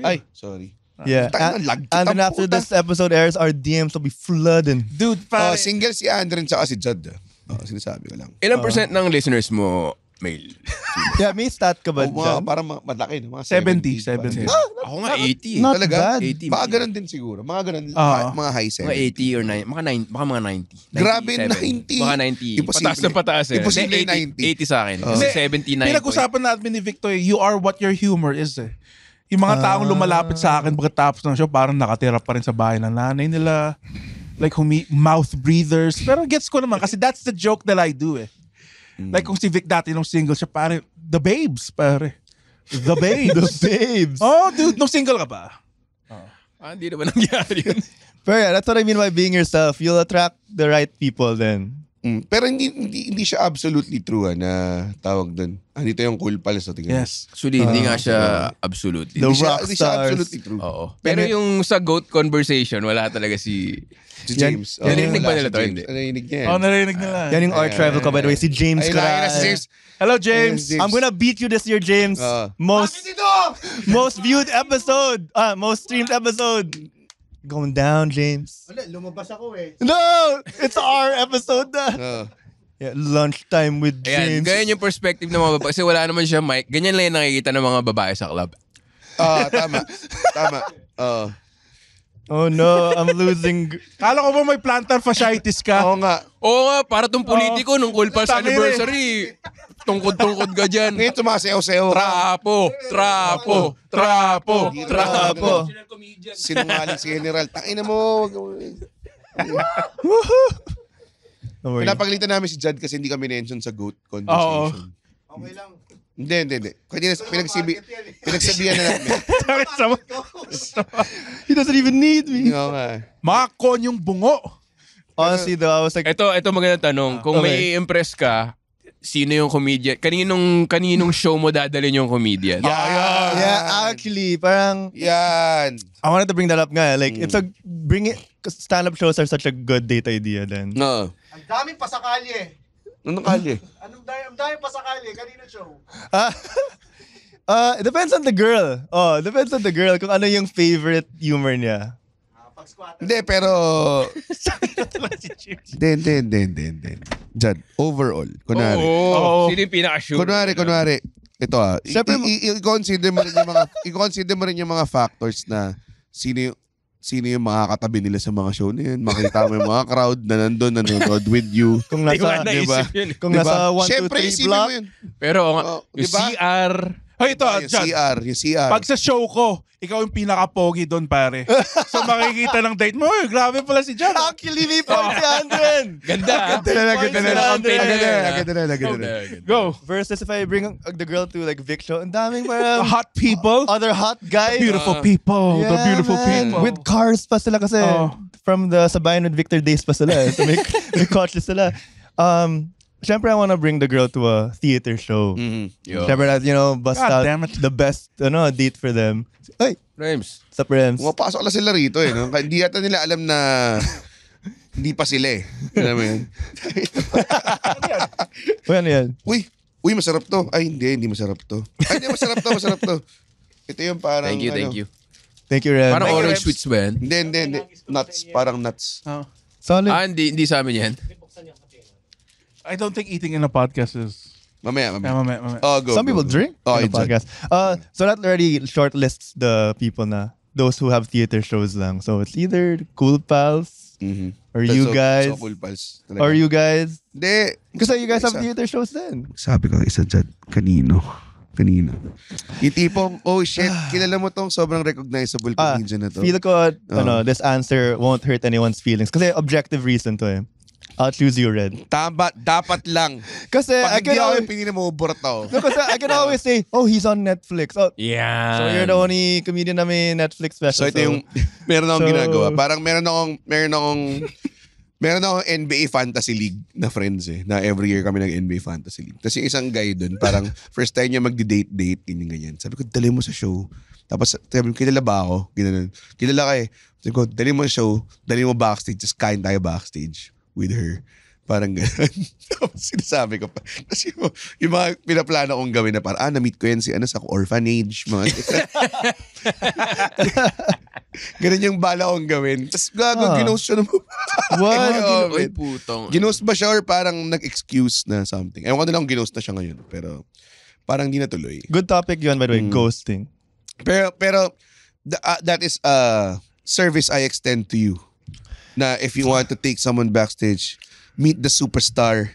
Ay. Sorry. Yeah. And, and, and then after puta. this episode airs, our DMs will be flooding. Dude, oh, pare. Uh, single si Andren sa si Judd. Uh, sinasabi ko lang. Ilang uh, percent ng listeners mo male. yeah, may stat ka ba o, mga, dyan? Parang mga malaki. Mga 70, 70. 70. Ah, Ako nga 80. eh. Not Talaga? bad. 80. Mga ganun din siguro. Mga ganun, Ah. mga high 70. Mga 80 or 90. Mga, 90, baka mga 90. Grabe, 90. Baka 90. Imposible. Pataas na pataas eh. Imposible. Hindi, 80, sa akin. Ah. Kasi 79. Pinag-usapan natin ni Victor, eh, you are what your humor is eh. Yung mga taong ah. lumalapit sa akin pagkatapos ng show, parang nakatira pa rin sa bahay ng nanay nila. Like humi- mouth breathers. Pero gets ko naman kasi that's the joke that I do eh. Mm. Like kung si Vic dati nung single siya, pare, The Babes, pare. The Babes. the Babes. Oh, dude, nung single ka pa. Oh. Ah, hindi naman nangyari yun. Pero yeah, that's what I mean by being yourself. You'll attract the right people then. Mm, pero hindi, hindi hindi siya absolutely true ha, ah, na tawag doon. Ah, dito yung cool pala sa tingin. Yes. Actually, hindi ah. nga siya absolutely. The hindi, siya, hindi siya absolutely true. Oo. Pero Kanya- yung sa GOAT conversation, wala talaga si... Si James. yan yung narinig ba nila to? Hindi. Narinig niya. Oh, narinig nila. Ah, yan yung art rival ko, by the way. Si James Ayun na, si James. Hello, James. James. I'm gonna beat you this year, James. Ah. most, most viewed episode. Ah, most streamed episode. Going down, James. Wala, lumabas ako eh. No! It's our episode na. Oo. Yeah, lunchtime with Ayan, James. ganyan yung perspective ng mga babae. Kasi wala naman siya mic. Ganyan lang yung nakikita ng mga babae sa club. Oo, ah, tama. tama. Oo. Oh no, I'm losing. Kala ko ba may plantar fasciitis ka? Oo nga. Oo nga, para tong politiko nung Cool eh. anniversary. Tungkod-tungkod ka dyan. Ngayon tumasayaw-sayaw. Trapo, trapo, trapo, trapo. Sinungaling si General. Tangina mo. Woohoo! Pinapagalitan namin si Jad kasi hindi kami mention sa GOAT conversation. Oo. Okay lang. Hindi, hindi, hindi. Kanya so, pinagsibi, eh. pinagsabihan na namin. Sorry, sama. He doesn't even need me. No, nga. Makakon yung bungo. Honestly though, I was like... Ito, ito magandang tanong. Kung okay. may impress ka, sino yung comedian? Kaninong, kaninong show mo dadalhin yung comedian? Yeah, yeah. yeah actually, parang... Yan. I wanted to bring that up nga. Eh. Like, mm. it's a... Bring it... Stand-up shows are such a good date idea then. No. Ang daming pasakali eh. Anong kalye? Anong dayo, ang dayo pa sa kalye? Kanino show? Ah, uh, depends on the girl. Oh, depends on the girl kung ano yung favorite humor niya. Ah, pag squat. Hindi, pero... Hindi, hindi, hindi, hindi, hindi. Diyan, overall. Kunwari. Oo. Oh, sino yung pinaka-sure? Kunwari, kunwari. Ito ah. I- i- i- i-consider mo rin yung mga i-consider mo rin yung mga factors na sino yung sino yung makakatabi nila sa mga show na yun. Makita mo yung mga crowd na nandun, nanonood with you. Eh. Kung nasa, di ba? Kung diba? nasa 1, 2, 3 block. Pero, oh, diba? CR, Hoy, oh, ito, yung John. CR, yung CR. Pag sa show ko, ikaw yung pinaka-pogi doon, pare. so makikita ng date mo, eh, grabe pala si John. Actually, may point si Andren. Ganda. Ganda na, ganda na. Ang ganda na, ganda na, ganda na. Go. Versus if I bring uh, the girl to like Vic show, ang daming parang... hot people. Other hot guys. The beautiful uh, people. Yeah, the beautiful man. people. With cars pa sila kasi. Oh. From the Sabayan with Victor days pa sila. Eh. So may, may coaches sila. Um, Siyempre, I wanna bring the girl to a theater show. Mm, mm-hmm. yun. Siyempre, you know, basta God the best ano, date for them. Ay, Rems. sa Prems. Pumapasok lang sila rito eh. No? Hindi yata nila alam na hindi pa sila eh. Alam mo yun? O yan, yan. Uy, uy, masarap to. Ay, hindi, hindi masarap to. Ay, hindi, masarap to, masarap to. Ito yung parang Thank you, thank ano, you. Thank you, Rem. Parang Thank you, orange Rems. sweets ba yan? Hindi, hindi, hindi. Nuts, parang nuts. Oh. Solid. Ah, hindi, hindi sa amin yan. I don't think eating in a podcast is. Mamaya, mamaya. Yeah, mamaya, mamaya. Oh, go, Some go, people go. drink oh, in a podcast. Uh, so that already shortlists the people na those who have theater shows lang. So it's either Cool Pals mm-hmm. or you so, guys. So cool Pals. Talaga. Or you guys. Hindi. Kasi you guys have theater shows din Sabi ko isa dyan, kanino? kanina. Yung tipong, oh shit, kilala mo tong sobrang recognizable ah, comedian na to. Feel ko, uh, ano, this answer won't hurt anyone's feelings. Kasi objective reason to eh. I'll choose you, Red. Tama, dapat lang. Kasi Pag I can hindi ako yung pinili mo, ubor to. no, kasi I can always say, oh, he's on Netflix. Oh, Yeah. so you're the only comedian na may Netflix special. So ito yung, meron akong So- ginagawa. Parang meron akong, meron akong, meron akong NBA Fantasy League na friends eh. Na every year kami ng NBA Fantasy League. Tapos yung isang guy dun, parang first time niya magdi-date-date, ganyan, ganyan. Sabi ko, dali mo sa show. Tapos sabi ko, kilala ba ako? Ganyan. Kilala ka eh. Sabi ko, dali mo sa show, dali mo backstage, tapos kain tayo backstage with her. Parang gano'n. Sinasabi ko pa. Kasi yung, yung mga pinaplano kong gawin na para ah, na-meet ko yan si ano sa orphanage. Mga ganun yung bala kong gawin. Tapos gago, ah. ginost siya naman. What? Gino- Ay, putong. Ginost ba siya or parang nag-excuse na something? Ewan ko na lang ginost na siya ngayon. Pero parang di natuloy. Good topic yun, by the way, mm. ghosting. Pero, pero, th- uh, that is a ah, service I extend to you na if you want to take someone backstage, meet the superstar.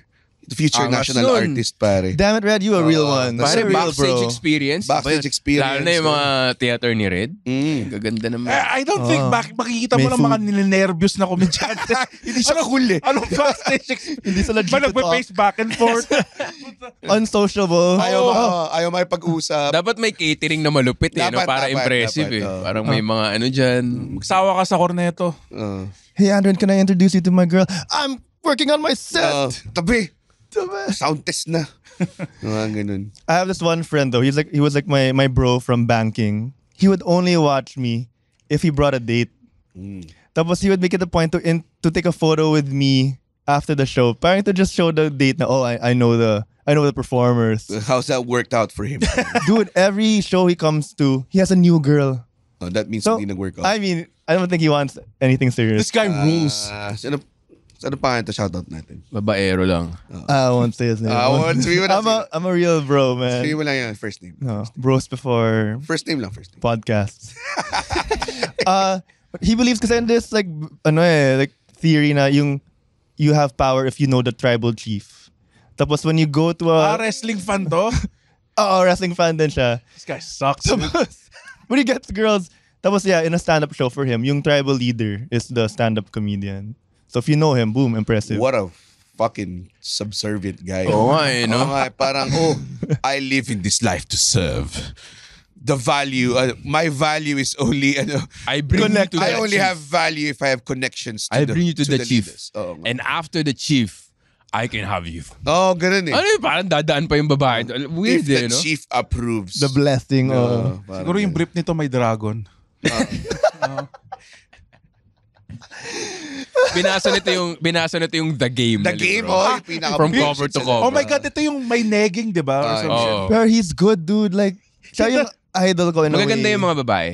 Future ah, national nun. artist, pare. Damn it, Red, you a real one. That's Pare, a real backstage bro. experience. Backstage experience. Lalo na yung mga theater ni Red. Mm. Gaganda naman. I, I don't think bak ah. makikita mo lang mga nilenervyos na komedyante. Hindi siya cool eh. Anong backstage experience? Hindi sila Ba legit talk. face back and forth? Unsociable. Ayaw, oh. Ah, ayaw pag usap Dapat may catering na malupit eh, no? para dapat, impressive dapat, eh. oh. Parang may mga ano dyan. Mm. Magsawa ka sa korneto. Uh, oh. Hey, Andren, can I introduce you to my girl? I'm working on my set. uh, tabi. sound test na. Mga ganun. I have this one friend though. He's like he was like my my bro from banking. He would only watch me if he brought a date. Mm. Tapos he would make it a point to in, to take a photo with me after the show. Parang to just show the date na, oh, I, I know the I know the performers. How's that worked out for him? Dude, every show he comes to, he has a new girl. Oh, that means so, didn't work out. I mean, I don't think he wants anything serious. This guy uh, rules. Ah, Sino, Ano pa ito shoutout natin? Babaero lang. Uh, I won't say his name. I won't sabihin mo I'm, a real bro, man. Sabihin mo lang yan, first name. No, first name. bros before... First name lang, first name. Podcasts. uh, ah, he believes kasi in this like, ano eh, like theory na yung you have power if you know the tribal chief. Tapos when you go to a... Ah, wrestling fan to? Oo, wrestling fan din siya. This guy sucks. Tapos, when he gets girls, tapos yeah, in a stand-up show for him, yung tribal leader is the stand-up comedian. So if you know him, boom, impressive. What a fucking subservient guy. Oh, nga eh, no? Oo nga, eh, parang, oh, I live in this life to serve. The value, uh, my value is only, ano, I bring connect, you to I the only chief. have value if I have connections to I the bring you to, the, chief. leaders. And after the chief, I can have you. Oh, ganun eh. Ano yun, parang dadaan pa yung babae. If Weird eh, the no? chief approves. The blessing. Oo, uh, Siguro yung brief nito may dragon. Ah. Oo binasa nito yung binasa nito yung The Game. The Game, oh, pinaka- From cover to cover. Oh my God, ito yung may negging, di ba? Or Ah, some he's good, dude. Like, siya yung idol ko in a way. Magaganda yung mga babae.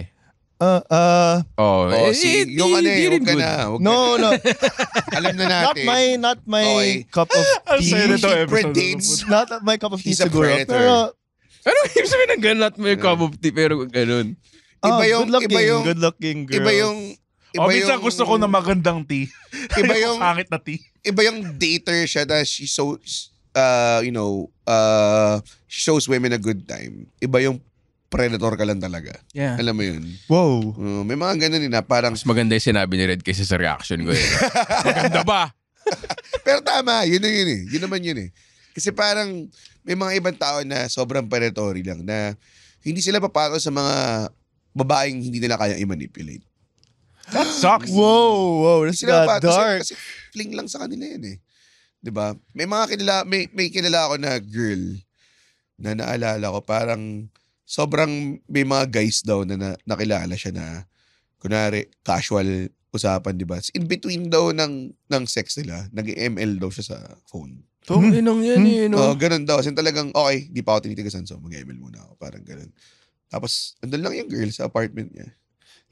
Uh, uh, Oh, Oh, eh, si, eh, di- yung ano eh, huwag ka na. huwag no, no. Alam na natin. not my, not my Okay. cup of tea. Sa'yo na to, She episode. Not my cup of tea He's a siguro. predator. Pero, Ano ibig sabihin ng ganun at may cup of tea pero ganun. Iba oh, Iba yung, good looking, iba yung, good looking girl. Iba yung Iba o oh, minsan yung, gusto ko na magandang tea. Iba yung pangit na tea. Iba yung dater siya na she so uh, you know, uh, shows women a good time. Iba yung predator ka lang talaga. Yeah. Alam mo yun? Wow. Uh, may mga ganun na parang... Mas maganda yung sinabi ni Red kaysa sa reaction ko. Eh. maganda ba? Pero tama, yun yun eh. Yun naman yun eh. Kasi parang may mga ibang tao na sobrang predatory lang na hindi sila papako sa mga babaeng hindi nila kayang i-manipulate. That sucks. Whoa, whoa. This got dark. Kasi, kasi fling lang sa kanila yun eh. 'Di ba? May mga kilala, may, may kilala ako na girl na naalala ko parang sobrang may mga guys daw na, na nakilala siya na kunari casual usapan, 'di ba? In between daw ng ng sex nila, nag-ML daw siya sa phone. Tong hmm. inong yan hmm. eh, no? Oh, ganun daw. Kasi talagang, okay, di pa ako tinitigasan, so mag-ML muna ako. Parang ganun. Tapos, andun lang yung girl sa apartment niya.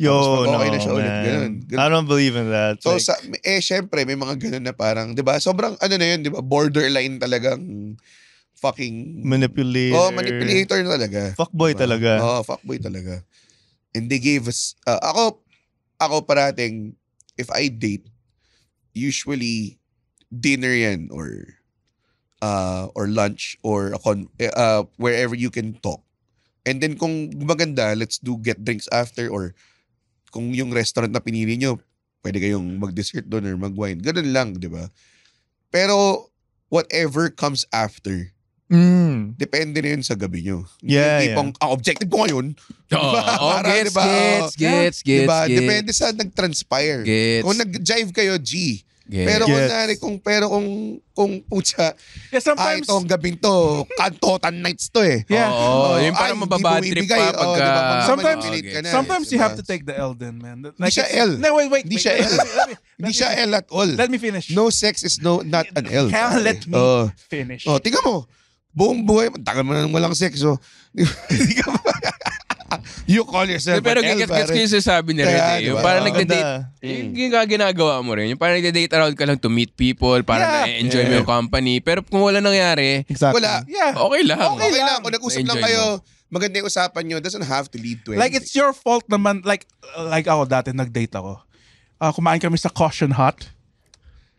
Yo, no, okay na siya ulit. Ganun. ganun. I don't believe in that. So, like, sa, eh, syempre, may mga ganun na parang, di ba? Sobrang, ano na yun, di ba? Borderline talagang fucking... Manipulator. Oh, manipulator na talaga. Fuckboy diba? talaga. oh, fuckboy talaga. And they gave us... Uh, ako, ako parating, if I date, usually, dinner yan or uh, or lunch or a con- eh, uh, wherever you can talk. And then kung maganda, let's do get drinks after or kung yung restaurant na pinili nyo, pwede kayong mag-dessert doon or mag-wine. Ganun lang, di ba? Pero whatever comes after, Mm. Depende na yun sa gabi nyo. Yeah, Hindi yeah. pong, ang objective ko ngayon. Oh, oh gets, diba? gets, gets, gets, diba? gets. Depende sa nag-transpire. Gets. Kung nag-jive kayo, G, Yes. Pero kung yes. nari, kung pero kung kung putya, yeah, sometimes ah, itong gabing to, kantotan nights to eh. Yeah. Oo, oh, oh, yung parang mababad trip pa pag oh, diba, sometimes oh, okay. na, sometimes eh, you diba? have to take the L then, man. Like, Di siya L. No, wait, wait. Di siya L. Let Di siya L at all. Let me finish. No sex is no not an L. Can let me uh, finish. Oh, tingnan mo. Buong buhay, tagal mo na walang sex, oh. Hindi ka you call yourself Pero an elf. Pero gets ko yung sasabi ni Rene. Yung diba? parang nagda-date. Yung, yung ginagawa mo rin. Yung parang nagda-date around ka lang to meet people. para yeah. na-enjoy mo yung company. Pero kung wala nangyari, exactly. wala. Yeah. Okay lang. Okay, lang. Kung nag-usap lang kayo, maganda yung usapan nyo, doesn't have to lead to anything. Like, it's your fault naman. Like, like ako dati, nag-date ako. Uh, kumain kami sa Caution Hot.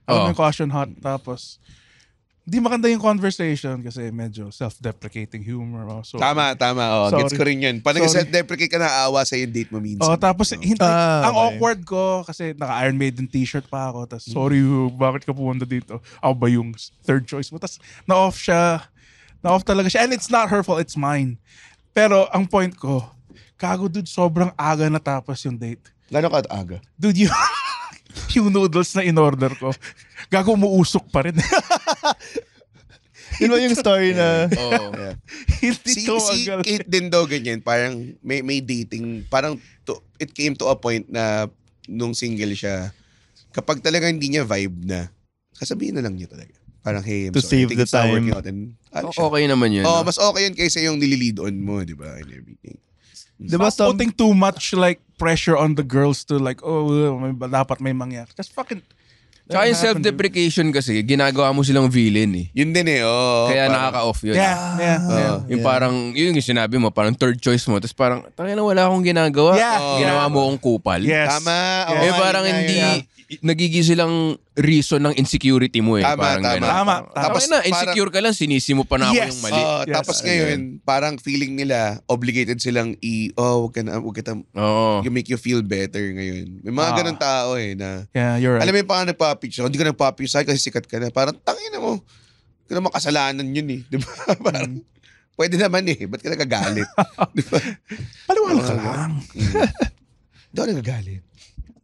Alam oh. yung Caution Hot? Tapos, hindi maganda yung conversation kasi medyo self-deprecating humor. Oh. So, tama, tama. Oh. Sorry. Gets ko rin yun. Pag self deprecate ka, na, naawa sa yung date mo minsan. Oh, tapos, no? Oh. hindi, ah, ang okay. awkward ko kasi naka-Iron Maiden t-shirt pa ako. Tapos, mm. sorry, bakit ka pumunta dito? Ako ba yung third choice mo? Tapos, na-off siya. Na-off talaga siya. And it's not her fault, it's mine. Pero, ang point ko, kago dude, sobrang aga na tapos yung date. Lalo ka aga? Dude, you... yung noodles na in-order ko, gago muusok pa rin. Yun ba yung story na... Oh. Yeah. Hindi si, to si Kate din daw ganyan. Parang may, may dating. Parang to, it came to a point na nung single siya, kapag talaga hindi niya vibe na, kasabihin na lang niya talaga. Parang, hey, I'm to sorry. save the time. Out and, oh, okay naman yun. oh, no? mas okay yun kaysa yung nililid on mo, di ba? And everything. Di ba? Stop putting too much like pressure on the girls to like, oh, may, dapat may mangyari. Just fucking, Tsaka yung self-deprecation kasi, ginagawa mo silang villain eh. Yun din eh, oo. Oh, Kaya nakaka-off yun. Yeah, yeah. Oh, yeah. Yung parang, yun yung sinabi mo, parang third choice mo. Tapos parang, tangin na wala akong ginagawa. Yeah. Oh, ginawa yeah. mo akong kupal. Yes. Tama. Oh, eh parang yeah, hindi, yeah nagiging silang reason ng insecurity mo eh. Tama, parang tama. tama. Tapos na, insecure parang, ka lang, mo pa na ako yes, yung mali. Uh, yes, tapos ngayon, ganun. parang feeling nila, obligated silang i, oh, wag ka na, wag ka oh. you make you feel better ngayon. May mga ah. ganun tao eh na, yeah, you're right. alam mo yung parang nagpa hindi ka nagpa-picture kasi sikat ka na. Parang, tangin na mo, hindi naman kasalanan yun eh. Di ba? parang, mm. pwede naman eh, ba't ka nagagalit? di ba? Paliwala ka lang. Hindi mm. ako nagagalit.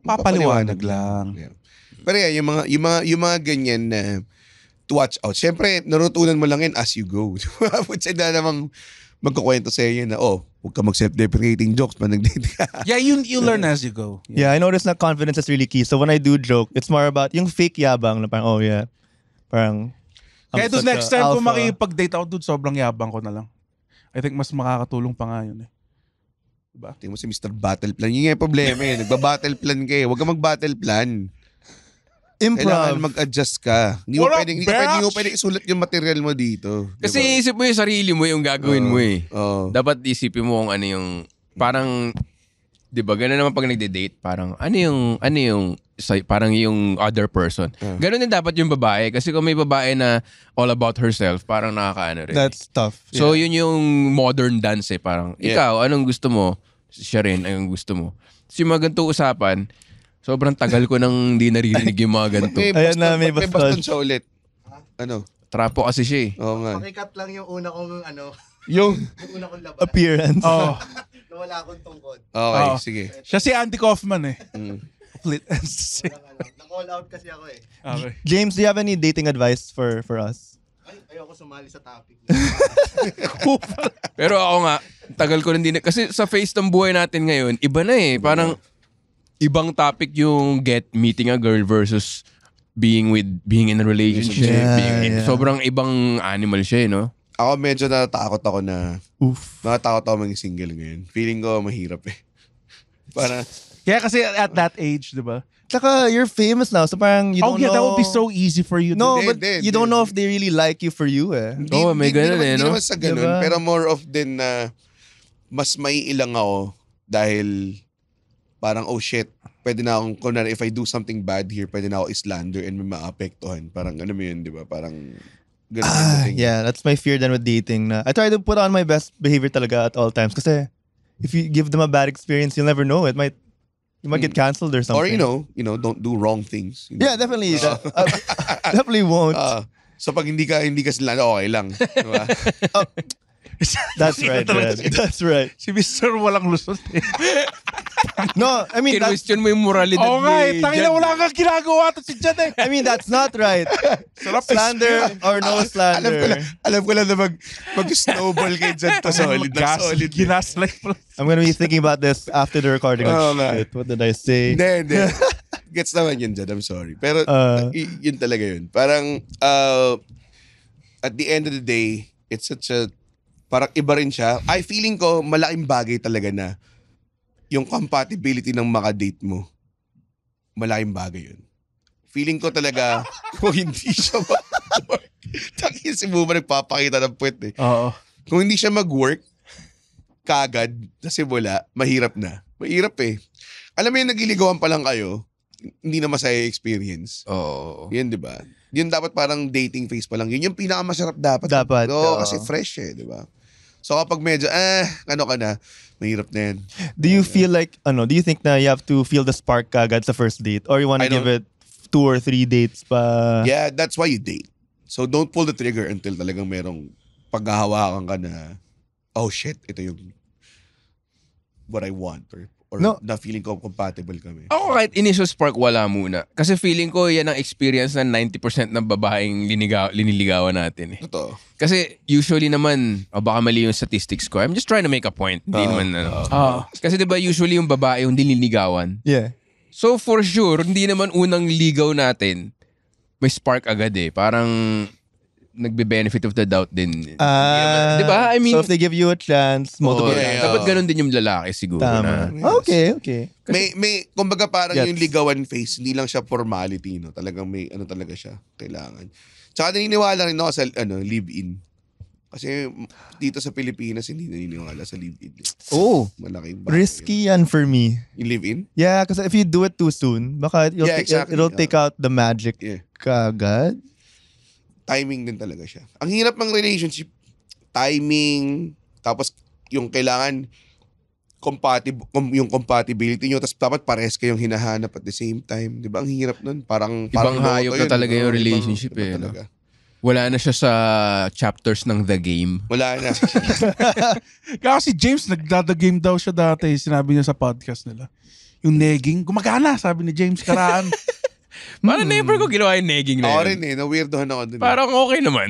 Papaliwanag lang. Yeah. Pero yan, yung mga, yung mga, yung mga ganyan na to watch out. Siyempre, narutunan mo lang yan as you go. Putsa na namang magkukwento sa iyo na, oh, huwag ka mag-self-deprecating jokes Man, nag Yeah, you, you learn as you go. Yeah. yeah, I noticed na confidence is really key. So when I do joke, it's more about yung fake yabang na parang, oh yeah, parang, I'm Kaya dude, next time alpha. kung makipag-date ako, dude, sobrang yabang ko na lang. I think mas makakatulong pa nga yun eh. Diba? Tingin mo si Mr. Battle Plan. Yun nga yung problema eh. Nagba-battle plan ka eh. Huwag ka mag-battle plan. Improv. Kailangan mag-adjust ka. Hindi mo pwedeng, hindi, pwedeng, hindi mo pwedeng isulat yung material mo dito. Diba? Kasi diba? isip mo yung sarili mo yung gagawin Oo. mo eh. Oo. Dapat isipin mo kung ano yung, parang, di ba, gano'n naman pag nagde-date, parang, ano yung, ano yung, parang yung other person. Mm. Ganun din dapat yung babae. Kasi kung may babae na all about herself, parang nakakaano rin. That's eh. tough. So, So, yun yung modern dance eh. Parang, Yeah. ikaw, anong gusto mo? siya rin ang gusto mo. So yung mga ganito usapan, sobrang tagal ko nang hindi naririnig yung mga ganito. may Ayan na, may baston. May baston siya ulit. Ano? Trapo kasi siya eh. Oo nga. Pakikat lang yung una kong ano, Yung yung una kong laban. appearance. Oh, Nawala akong tungkod. Okay, Oo. sige. siya si Andy Kaufman eh. Mm. Split. Walang ano. Na-call out kasi ako eh. okay. James, do you have any dating advice for for us? Ay, ayoko sumali sa topic. Pero ako nga, tagal ko rin din. Kasi sa face ng buhay natin ngayon, iba na eh. Parang ibang topic yung get meeting a girl versus being with being in a relationship. Yeah, being yeah. Sobrang ibang animal siya, eh, no? Ako medyo natatakot ako na Oof. natatakot ako maging single ngayon. Feeling ko mahirap eh. Para Kaya kasi at that age, 'di ba? Saka you're famous now. So parang you oh, don't oh, yeah, know. that would be so easy for you. No, to... but de, you de, don't de. know if they really like you for you eh. Di, oh, may ganun eh, no? Hindi naman sa ganun. Diba? Pero more of than na uh, mas may ilang ako dahil parang oh shit, pwede na akong, kunwari if I do something bad here, pwede na ako islander and may maapektuhan. Parang ano mo yun, di ba? Parang ganun ah, Yeah, that's my fear then with dating na I try to put on my best behavior talaga at all times kasi if you give them a bad experience, you'll never know. It might You might get hmm. canceled or something. Or you know, you know, don't do wrong things. You know? Yeah, definitely. Uh, uh, definitely won't. Uh, so pag hindi ka hindi ka sila okay lang, diba? uh, That's right, That's right. Si Mr. Walang lusot eh. No, I mean, that's, Kinwestiyon mo yung moralidad Oo nga eh, tangin na wala kang ginagawa to si Jed eh. I mean, that's not right. Sarap eh. Slander or no ah, Alam ko lang, alam ko lang na mag, mag-snowball kayo dyan to solid na solid. Ginaslight eh. mo. I'm gonna be thinking about this after the recording. Oh, Oo shit, what did I say? Hindi, hindi. Gets naman yun dyan, I'm sorry. Pero Ah. yun talaga yun. Parang, uh, at the end of the day, it's such a parang iba rin siya. I feeling ko, malaking bagay talaga na yung compatibility ng date mo. Malaking bagay yun. Feeling ko talaga, kung hindi siya mag-work, takin si Boomer nagpapakita ng puwet eh. Oo. Kung hindi siya mag-work, kagad, kasi wala, mahirap na. Mahirap eh. Alam mo yung nagiligawan pa lang kayo, hindi na masaya experience. Oo. Yun, di ba? Yun dapat parang dating phase pa lang. Yun yung pinakamasarap dapat. Dapat. Oo, oo. kasi fresh eh, di ba? So kapag medyo, eh, ano ka na, mahirap na yan. Do you feel like, ano, do you think na you have to feel the spark agad sa first date? Or you wanna I give it two or three dates pa? Yeah, that's why you date. So don't pull the trigger until talagang merong paghahawakan ka na, oh shit, ito yung what I want or or no. na feeling ko compatible kami. Ako kahit initial spark wala muna. Kasi feeling ko yan ang experience ng 90% ng babaeng linigaw, liniligawan natin. Eh. Totoo. Kasi usually naman, oh, baka mali yung statistics ko. I'm just trying to make a point. Hindi uh, naman ano. Uh, uh, kasi 'di usually yung babae yung nililigawan. Yeah. So for sure, hindi naman unang ligaw natin may spark agad eh. Parang nagbe-benefit of the doubt din. Ah, di ba? I mean, so if they give you a chance, multiple oh, eh, yeah, times. Dapat ganun din yung lalaki siguro. Tama. Na, Okay, okay. Kasi, may, may, kumbaga parang gets. yung ligawan phase, hindi lang siya formality, no? Talagang may, ano talaga siya, kailangan. Tsaka naniniwala rin no, sa, ano, live-in. Kasi dito sa Pilipinas, hindi naniniwala sa live-in. Oh. Malaking bagay. Risky yan for me. Yung live-in? Yeah, kasi if you do it too soon, baka it'll, yeah, exactly. it'll, take uh, out the magic yeah. kagad timing din talaga siya. Ang hirap ng relationship, timing, tapos yung kailangan compatible yung compatibility niyo tapos dapat parehas kayong hinahanap at the same time, 'di ba? Ang hirap nun. Parang ibang parang hayop na yun, talaga yung relationship ibang, eh. Ibang Wala na siya sa chapters ng The Game. Wala na. Kaya si James, nagda-The Game daw siya dati. Sinabi niya sa podcast nila. Yung negging, gumagana, sabi ni James Karaan. Parang mm. neighbor ko ginawa yung nagging na Ako yun. rin eh, na-weirdohan ako dun. Eh. Parang okay naman.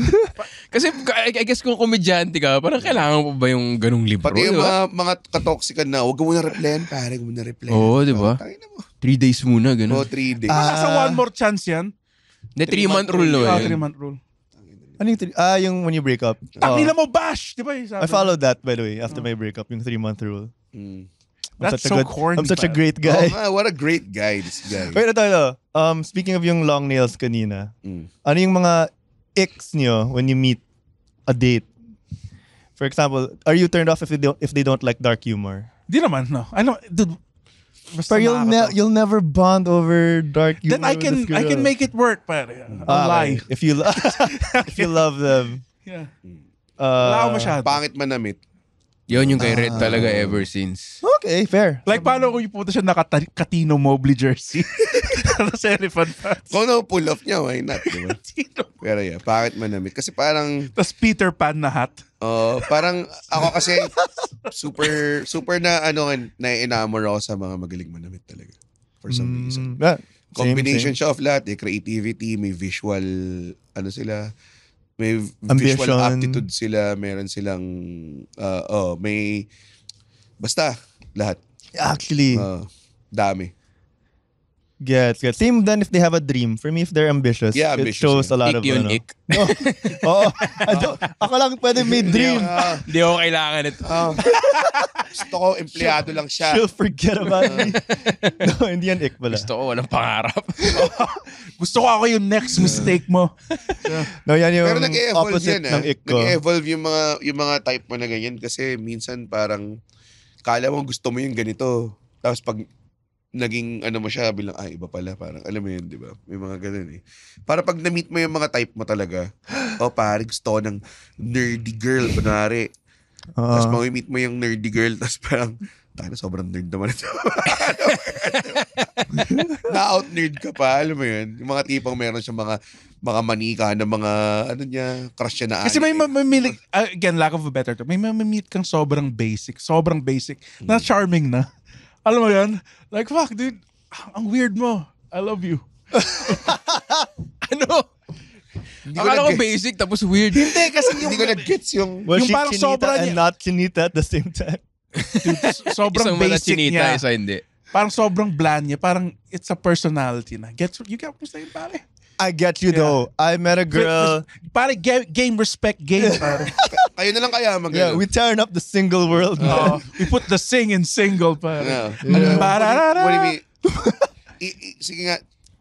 Kasi I guess kung komedyante ka, parang kailangan mo ba yung ganung libro? Pati yung di ba? mga, mga katoksikan na, huwag mo na replyan, pare, huwag mo na replyan. Oo, di ba? Oh, tangina mo. Three days muna, gano'n. Oh, three days. Ah, Nasa ah. one more chance yan. Hindi, three month rule na Ah, yun. three month rule. Ano yung Ah, yung when you break up. Oo. Tangina oh. mo, bash! Di ba? yung sabi? I followed that, by the way, after my breakup, yung three-month rule. Mm. I'm That's such so a good, corny. I'm such a great guy. Oh, man, what a great guy this guy. Wait, ito, ito. Um, speaking of yung long nails kanina, mm. ano yung mga icks nyo when you meet a date? For example, are you turned off if they don't, if they don't like dark humor? Di naman, no. I know, dude, Basta but you'll ne- you'll never bond over dark humor. Then I can I can make it work, but i ah, lie. If you if you love them. Yeah. Uh, Lao masyado. Pangit manamit. Yun yung kay Red Ah. talaga ever since. Okay, fair. Like, paano kung yung puta siya naka-Katino Mobley jersey? Tapos elephant pants. Kung ano, pull off niya, why not? Diba? Katino. Pero yeah, bakit manamit? Kasi parang, Tapos Peter Pan na hat. oh, parang ako kasi super, super na ano, na-enamor ako sa mga magaling manamit talaga. For some reason. Mm, yeah. Same, Combination same. siya of lahat. Eh. Creativity, may visual, ano sila, may Ambition. visual aptitude sila, meron silang uh, oh, may basta lahat. Actually, uh, dami. Gets, gets. Same then if they have a dream. For me, if they're ambitious, yeah, ambitious it shows yun. a lot ik of yun, ano. Ik. No. Oh, oo. Oh, ako lang pwede may dream. Ah. Hindi ako kailangan ito. Oh. Um, gusto ko, empleyado lang siya. She'll forget about me. Uh. no, hindi yan ik pala. Gusto ko, walang pangarap. Gusto ko ako yung next mistake mo. no, yan yung Pero nag-evolve opposite yan, eh. ng ik ko. Nag-evolve yung mga, yung mga type mo na ganyan kasi minsan parang kala mo gusto mo yung ganito. Tapos pag naging ano mo siya bilang, ay ah, iba pala. Parang, alam mo yun, di ba? May mga ganun eh. Para pag na-meet mo yung mga type mo talaga, oh, pare, gusto ng nerdy girl, kunwari. Uh, tapos mag-meet mo yung nerdy girl, tapos parang, tayo sobrang nerd naman ito. Na-out nerd ka pa, alam mo yun. Yung mga tipong meron siya mga mga manika na mga ano niya, crush niya na Kasi anime. may mamili, ma- ah, again, lack of a better term, may may meet kang sobrang basic, sobrang basic, na hmm. charming na. Alam mo yun? Like, fuck, dude. Ang weird mo. I love you. ano? Hindi Akala ko, ko basic tapos weird. Hindi, kasi yung... Hindi ko nag-gets yung... Well, yung parang sobra niya. and not chinita at the same time. Dude, sobrang Isang basic chinita, niya. Isa hindi. Parang sobrang bland niya. Parang it's a personality na. Gets, you get what I'm saying, pare? I get you yeah. though. I met a girl. Pare, game respect game, Kayo na lang kaya mag Yeah, we turn up the single world. man. we put the sing in single pa. Yeah. Ano, What do you mean? I, I, sige nga.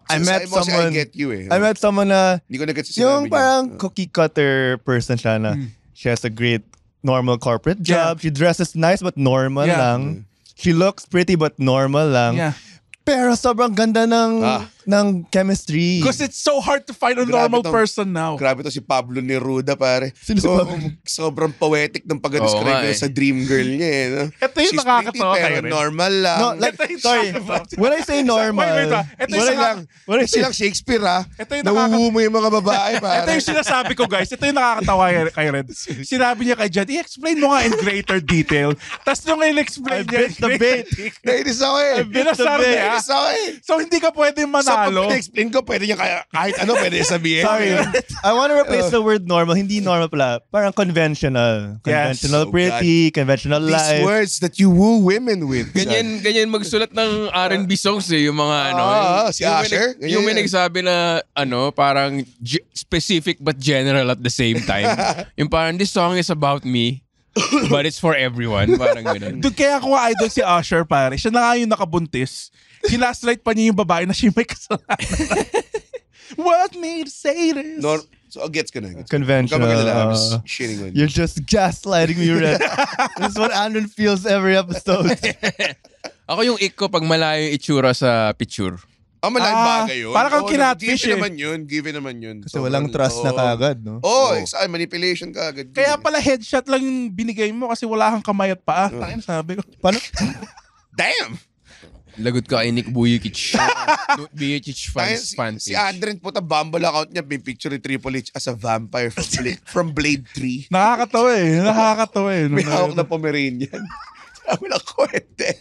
I met someone- I get you eh. I met someone na Hindi ko na-gets sinabi Yung parang Oh. cookie cutter person siya na hmm. she has a great normal corporate Yeah. job. She dresses nice but normal Yeah. lang. She looks pretty but normal lang. Yeah. Pero sobrang ganda ng Ah ng chemistry. Because it's so hard to find a Grabe normal tong- person now. Grabe to si Pablo Neruda, pare. Sino si oh, Pablo? sobrang poetic ng Oo pag-describe niya eh. sa dream girl niya. Eh, no? Ito yung She's nakakatawa pero kayo rin. normal lang. No, like, Ito sorry. When I say normal, Wait, wait, wait. Ito yung when I, nakaka- lang, when I Shakespeare, ha? Ito yung ah. nakaka- mo yung mga babae, pare. Ito yung sinasabi ko, guys. Ito yung nakakatawa kay- kay Red. Sinabi niya kay Jed, i-explain mo nga in greater detail. Tapos nung I in-explain niya, bit the bait. Nainis ako eh. I've been the Binasar Nainis ako eh. So, hindi ka pwedeng manalo talo. Kapag explain ko, pwede niya kaya, kahit ano, pwede sabihin. Sorry. I want to replace the word normal. Hindi normal pala. Parang conventional. Conventional yes. Oh, pretty, oh conventional These life. These words that you woo women with. Ganyan, ganyan magsulat ng R&B songs eh, yung mga ano. Ah, ah si Asher? May, yung may nagsabi na, ano, parang specific but general at the same time. yung parang, this song is about me. but it's for everyone. Parang ganun. Dude, kaya ako idol si Usher, pare. Siya na nga yung nakabuntis. Sinaslight pa niya yung babae na siya may kasalanan. What made say this? No, so oh, gets ko na. Gets Conventional. I'm uh, just shitting on you. You're just gaslighting me, Red. That's what Andrew feels every episode. Ako yung ik pag malayo itsura sa picture. Ah, oh, malayang ah, bagay yun. Parang kang oh, kinatfish eh. naman yun. Given naman yun. Kasi so, walang trust oh. na kagad, no? Oo, oh, oh. exactly. Manipulation kagad. Kaya pala headshot lang binigay mo kasi wala kang kamay at paa. Oh. Takin, sabi ko. Paano? Damn! Lagot ka kay Nick Vujicic. Vujicic fans, Tayo, fan si, si Andren po, Bumble account niya, picture ni Triple H as a vampire from Blade, from Blade 3. Nakakatawa eh. Nakakatawa eh. May hawak na Pomeranian. Sabi ko, kwente.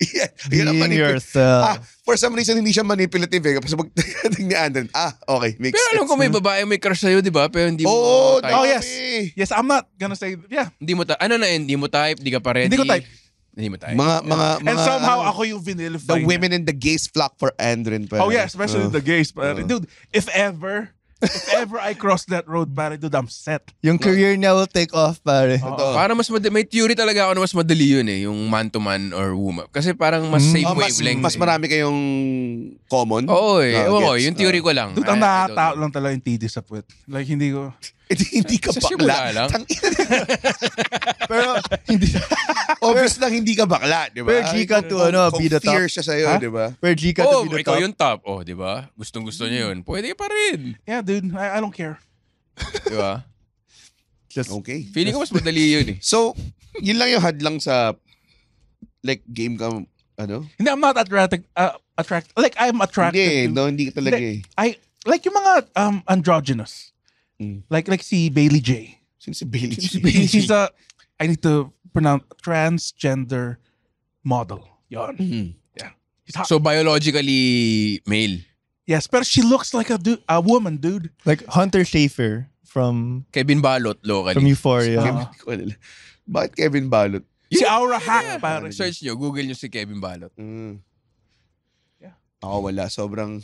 yan, yan ang yourself. Ah, for some reason, hindi siya manipulative eh. Kasi pagdating ni Andren, ah, okay, makes Pero alam ko may babae may crush sa'yo, di ba? Pero hindi oh, mo oh, type. Oh, yes. Yes, I'm not gonna say, yeah. Hindi mo type. Ano na, hindi mo type, hindi ka pa ready. Hindi ko type. Hindi mo tayo. Mga, mga, mga, And somehow, ako yung vinilified. The women in the gays flock for Andrin. Pare. Oh yeah, especially uh, the gays. Pare. Uh. Dude, if ever, if ever I cross that road, pare, dude, I'm set. Yung career niya will take off, pare. Totoo. Para mas madali, may theory talaga ako na mas madali yun eh, yung man-to-man or woman. Kasi parang mas hmm. same Oh, mas, wavelength. mas eh. marami kayong common. Oo eh. Ah, Oo, gets. yung theory ah. ko lang. Dude, ang I- ah, I lang talaga yung titi sa Like, hindi ko... Eh di hindi ka Sa bakla. simula lang? Pero, hindi, obvious lang hindi ka bakla, di ba? pero Gika to, ano, be the top. fear siya sa'yo, Ha? di ba? Pero Gika to Oh, be the ikaw top. yung top. Oh, di ba? Gustong gusto niya yun. Pwede pa rin. Yeah, dude. I, I don't care. Di ba? Just, Okay. Feeling ko mas madali yun eh. So, yun lang yung lang sa like game ka ano? Hindi, I'm not attracted. Uh, attract, like, I'm attracted Hindi, to... no, hindi ka talaga eh. I, like yung mga um, androgynous. Mm. Like like see Bailey J. Since si Bailey J? She's a, I need to pronounce, transgender model. Yon. Mm-hmm. Yeah. So biologically male. Yes, but she looks like a dude, a woman, dude. Like Hunter Schafer from Kevin Balot locally. From Euphoria. Uh, Kevin, uh-huh. Kevin Balot? Si Aura Hack. Yeah. Parang. Search nyo, Google nyo si Kevin Balot. Mm. Yeah. Ako wala. Sobrang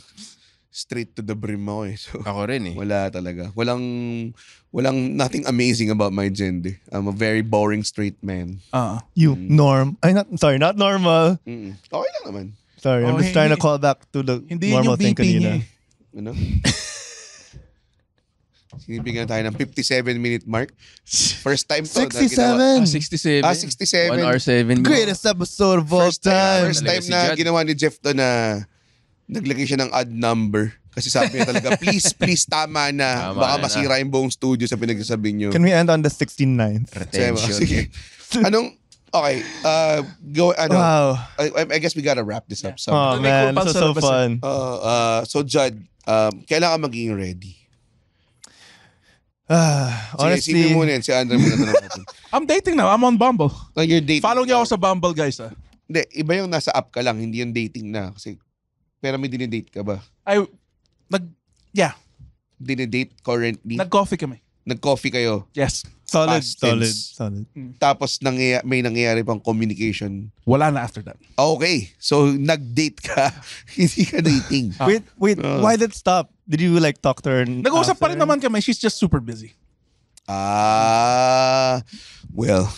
straight to the brim ako eh. So, ako rin eh. Wala talaga. Walang, walang nothing amazing about my gender. I'm a very boring straight man. Ah, uh, you mm. norm. Ay, not, sorry, not normal. Mm-mm. Okay lang naman. Sorry, oh, I'm just hey, trying to call back to the hindi normal thing kanina. Eh. Ano? Sinibigyan tayo ng 57-minute mark. First time to. 67! ginawa, ah, 67. Ah, 67. 1 hour 7 Greatest episode of all first time. time. First time na si ginawa ni Jeff to na naglagay siya ng ad number. Kasi sabi niya talaga, please, please, tama na. Tama Baka na. masira yung buong studio sa pinagsasabi niyo. Can we end on the 69th? Retention. Sige. Anong, okay, uh, go, ano, wow. I, I guess we gotta wrap this up. Oh, so, Oh, man, so, so fun. Uh, uh, so, Judd, um, kailangan maging ready. Uh, honestly, Sige, muna yun. Si Andre muna tanong I'm dating now. I'm on Bumble. Oh, you're dating. Follow niyo ako sa Bumble, guys. Ah. Hindi, iba yung nasa app ka lang, hindi yung dating na. Kasi pero may dinidate ka ba? Ay, nag, yeah. Dinidate currently? Nag-coffee kami. Nag-coffee kayo? Yes. Solid, solid, solid. Mm. Tapos nangyay- may nangyayari pang communication. Wala na after that. Okay. So, nag-date ka. Hindi ka dating. Ah. Wait, wait, Uh. why did it stop? Did you like talk to her? Nag-usap pa rin naman kami. She's just super busy. Ah, well,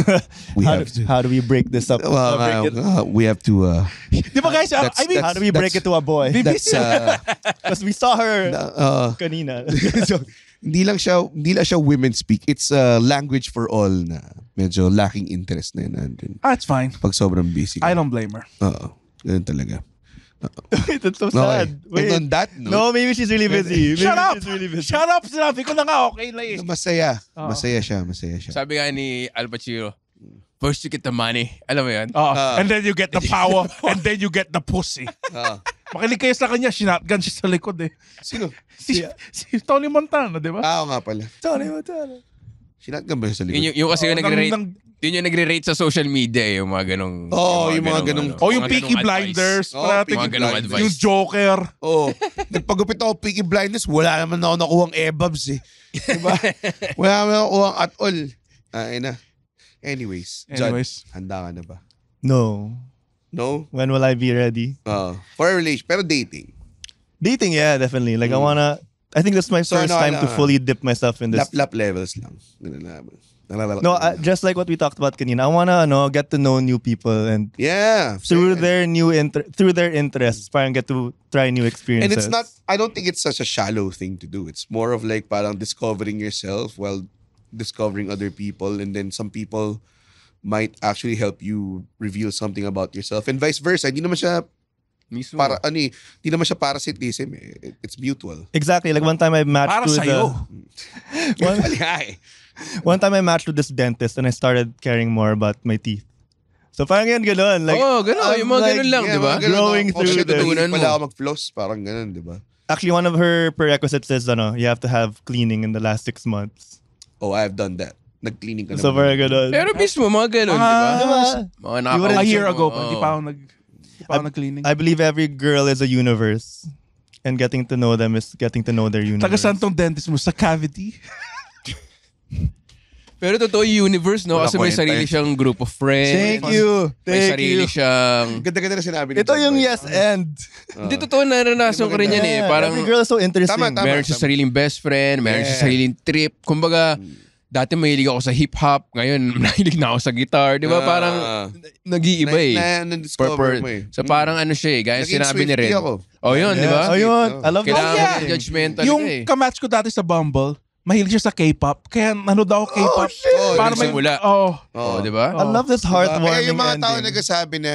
we how, have do, to, how do we break this up? Well, uh, uh, we have to. Uh, Di ba guys? Uh, I mean, how do we break it to a boy? Because uh, we saw her uh, kanina. so, hindi lang siya, hindi lang siya women speak. It's a uh, language for all na medyo lacking interest na yun. Ah, it's fine. Pag sobrang busy. Ka. I don't blame her. Oo. Ganun talaga. Wait, that's so okay. sad. Eh. Wait. And on that note... No, maybe she's really busy. Maybe Shut up! She's really busy. Shut up! Sinabi ko na nga, okay na eh. masaya. Uh-oh. Masaya siya, masaya siya. Sabi nga ni Al Pacino, first you get the money. Alam mo yan? Uh, ah. uh, and then you get the power. and then you get the pussy. Uh, Makinig kayo sa kanya, sinatgan siya sa likod eh. Sino? Si, si Tony Montana, di ba? Ah, nga pala. Tony Montana. Sinatgan ba siya sa likod? Yun, yung, yung kasi oh, yung nagre-rate. Yun yung nagre-rate sa social media, eh, yung mga ganong... Oo, oh, yung mga ganong... Ano, oh, yung Peaky Blinders. Oh, parati, mga ganong advice. Yung Joker. Oo. Oh. Nagpagupit ako Peaky Blinders, wala naman ako nakuhang ebabs eh. Diba? wala naman ako nakuhang at all. Ay na. Anyways, John, Anyways. handa ka na ba? No. No? When will I be ready? Uh, for a relation, pero dating. Dating, yeah, definitely. Like, mm. I wanna... I think that's my so, first no, time no, to no. Ano? fully dip myself in this. Lap-lap levels lang. Ganun No, uh, just like what we talked about kanina. I wanna know, get to know new people and yeah, through yeah. their new inter- through their interests, parang get to try new experiences. And it's not I don't think it's such a shallow thing to do. It's more of like parang discovering yourself while discovering other people and then some people might actually help you reveal something about yourself and vice versa. Hindi naman siya Mismo. Para ano eh, di naman siya parasitism eh. It's mutual. Exactly. Like one time I matched Para with sa'yo. The... Eh. one... One time I matched with this dentist and I started caring more about my teeth. So parang yan, ganun. Like, oh, ganun. You am yung mga like, ganun lang, yeah, di ba? Growing oh, through this. Hindi pala ako mag-floss. Parang ganun, di ba? Actually, one of her prerequisites is, ano, you have to have cleaning in the last six months. Oh, I've done that. Nag-cleaning ka na. So parang ganun. Pero mismo, mga ganun, ah, di ba? Ah, mga nakakawin. A year ago pa, di pa oh. ako nag... I, I believe every girl is a universe. And getting to know them is getting to know their universe. Taga saan dentist mo? Sa cavity? Pero totoo yung universe, no? Wala Kasi may sarili eh. siyang group of friends. Thank you. May Thank sarili you. siyang... Ganda-ganda na sinabi Ito yung Boy. yes and. Ah. Hindi totoo, naranasan ko rin yan eh. Parang Every girl is so interesting. Tama, tama. meron siya sariling best friend, meron siya sariling trip. Kumbaga, dati mahilig ako sa hip-hop, ngayon nahilig na ako sa guitar. Di ba? Ah. Parang nag-iiba eh. Na, na, na-discover Purpose. mo eh. So parang ano siya eh, gaya sinabi ni Swiftie ako. Oh yun, di ba? Oh, yun. I love that. Kailangan Oh, yeah. judgmental Yung eh. kamatch ko dati sa Bumble, mahilig siya sa K-pop. Kaya nanood ako oh, K-pop. Oh, para may simula. Oh. Oh, 'di ba? I love this oh. heartwarming. Diba? Kaya yung mga ending. tao nagsasabi na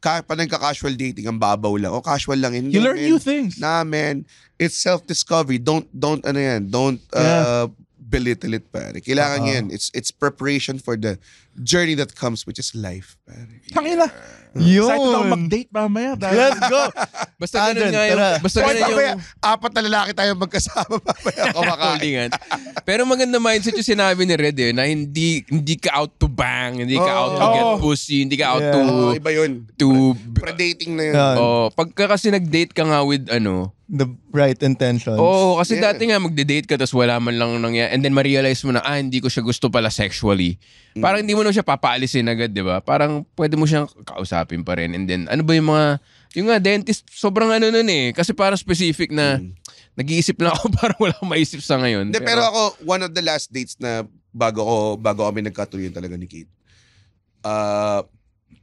ka, pa nagka-casual dating ang babaw lang o casual lang hindi. You learn man. new things. Nah, man. It's self-discovery. Don't don't ano yan, don't uh, yeah. uh, belittle it, pare. Kailangan uh-huh. yan. It's it's preparation for the journey that comes which is life, pare. Tangina. Yeah. Yun. Excited ako mag-date mamaya. Dahil. Let's go. Basta ganun Andon, nga yung... Tara. Basta ganun yung... Mamaya, apat na lalaki tayo magkasama mamaya kumakain. Holdingan. Pero maganda mindset yung sinabi ni Red eh, na hindi hindi ka out to bang, hindi ka out to get pussy, hindi ka out yeah. to... Oh, iba yun. To... Predating na yun. Oh, pagka kasi nag-date ka nga with ano, the right intentions. Oo, oh, kasi yeah. dati nga magde-date ka tapos wala man lang nangyari. And then ma-realize mo na, ah, hindi ko siya gusto pala sexually Mm. Parang hindi mo na siya papaalisin agad, di ba? Parang pwede mo siyang kausapin pa rin. And then, ano ba yung mga, yung nga, dentist, sobrang ano nun eh. Kasi parang specific na, mm. nag-iisip lang ako para wala akong maisip sa ngayon. De, pero, pero ako, one of the last dates na bago ko, bago kami nagkatuloy talaga ni Kate, ah, uh,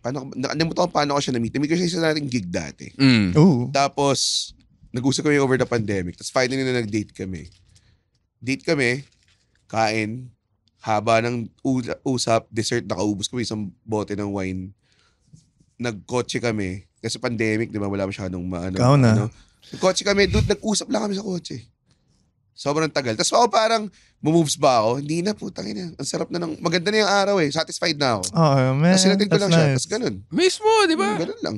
paano, nakalimutan ko paano ko siya na-meet. na ko siya isa nating gig dati. Mm. Tapos, nag-usap kami over the pandemic. Tapos finally na nag-date kami. Date kami, kain, haba ng usap, dessert, nakaubos kami isang bote ng wine. Nagkotse kami. Kasi pandemic, di ba? Wala masyadong maano. Ikaw na. Ano. Nagkotse kami. Dude, nag-usap lang kami sa kotse. Sobrang tagal. Tapos ako parang, moves ba ako? Hindi na, putang ina. Ang sarap na ng, maganda na yung araw eh. Satisfied na ako. Oh, man. Tapos sinatid ko lang nice. siya. Tapos ganun. Mismo, di ba? Mm, ganun lang.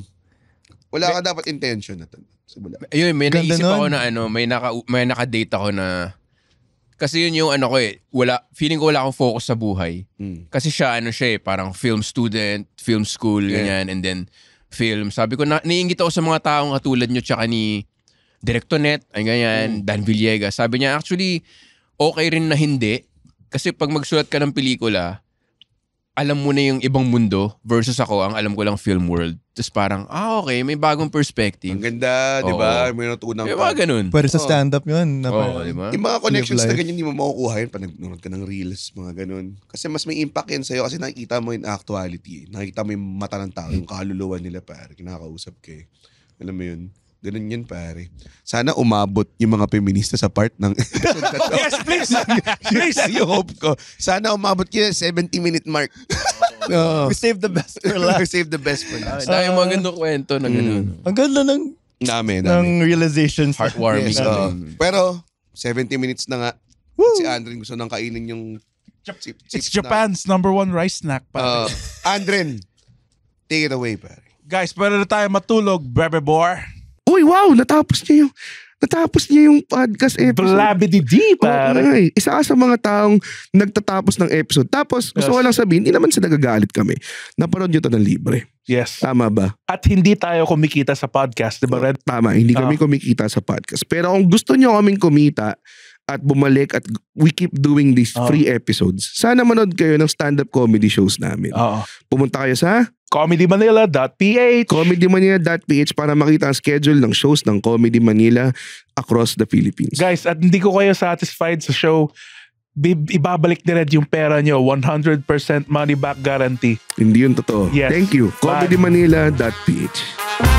Wala may, ka dapat intention na to. Simula. Ayun, may Ganda naisip ako na ano, may, naka, may nakadate ako na kasi yun yung ano ko eh, wala, feeling ko wala akong focus sa buhay. Mm. Kasi siya, ano siya eh, parang film student, film school, yeah. ganyan, and then film. Sabi ko, na, naiingit ako sa mga taong katulad nyo, tsaka ni Directonet, ay ganyan, mm. Dan Villegas. Sabi niya, actually, okay rin na hindi. Kasi pag magsulat ka ng pelikula, alam mo na yung ibang mundo versus ako, ang alam ko lang film world. Tapos parang, ah okay, may bagong perspective. Ang ganda, di ba? May natutunan ka. Yung ganun. Pero sa stand-up yun. Na Oo, di Yung mga connections na ganyan, hindi mo makukuha yun pag nagnunood ka ng reels, mga ganun. Kasi mas may impact yan sa'yo kasi nakikita mo yung actuality. Nakikita mo yung mata ng tao, yung kaluluwa nila, pare. Kinakausap kay eh. Alam mo yun? Ganun yun, pare. Sana umabot yung mga feminista sa part ng episode yes, please! please! yung hope ko. Sana umabot kayo 70-minute mark. no. We save the best for last. We save the best for last. Uh, Dahil mga gandong kwento na ganun. Mm. Ang ganda ng... Dami, dami. Ng realizations. Heartwarming. Yes, uh, pero, 70 minutes na nga. Woo! Si Andren gusto nang kainin yung chip, chip, chip It's snack. Japan's number one rice snack, pare. Uh, Andren, take it away, pare. Guys, pwede na tayo matulog, bebe boar. Uy, wow, natapos niya yung natapos niya yung podcast episode. Blabidi di, pare. okay. Eh, isa ka sa mga taong nagtatapos ng episode. Tapos, gusto ko lang sabihin, hindi naman sa nagagalit kami. Naparoon nyo to ng libre. Yes. Tama ba? At hindi tayo kumikita sa podcast, di ba, Red? Tama, hindi uh. kami kumikita sa podcast. Pero kung gusto nyo kaming kumita, at bumalik at we keep doing these oh. free episodes. Sana manood kayo ng stand-up comedy shows namin. Oh. Pumunta kayo sa comedymanila.ph comedymanila.ph para makita ang schedule ng shows ng Comedy Manila across the Philippines. Guys, at hindi ko kayo satisfied sa show ibabalik nila yung pera nyo. 100% money back guarantee. Hindi yun totoo. Yes. Thank you. comedymanila.ph Bye.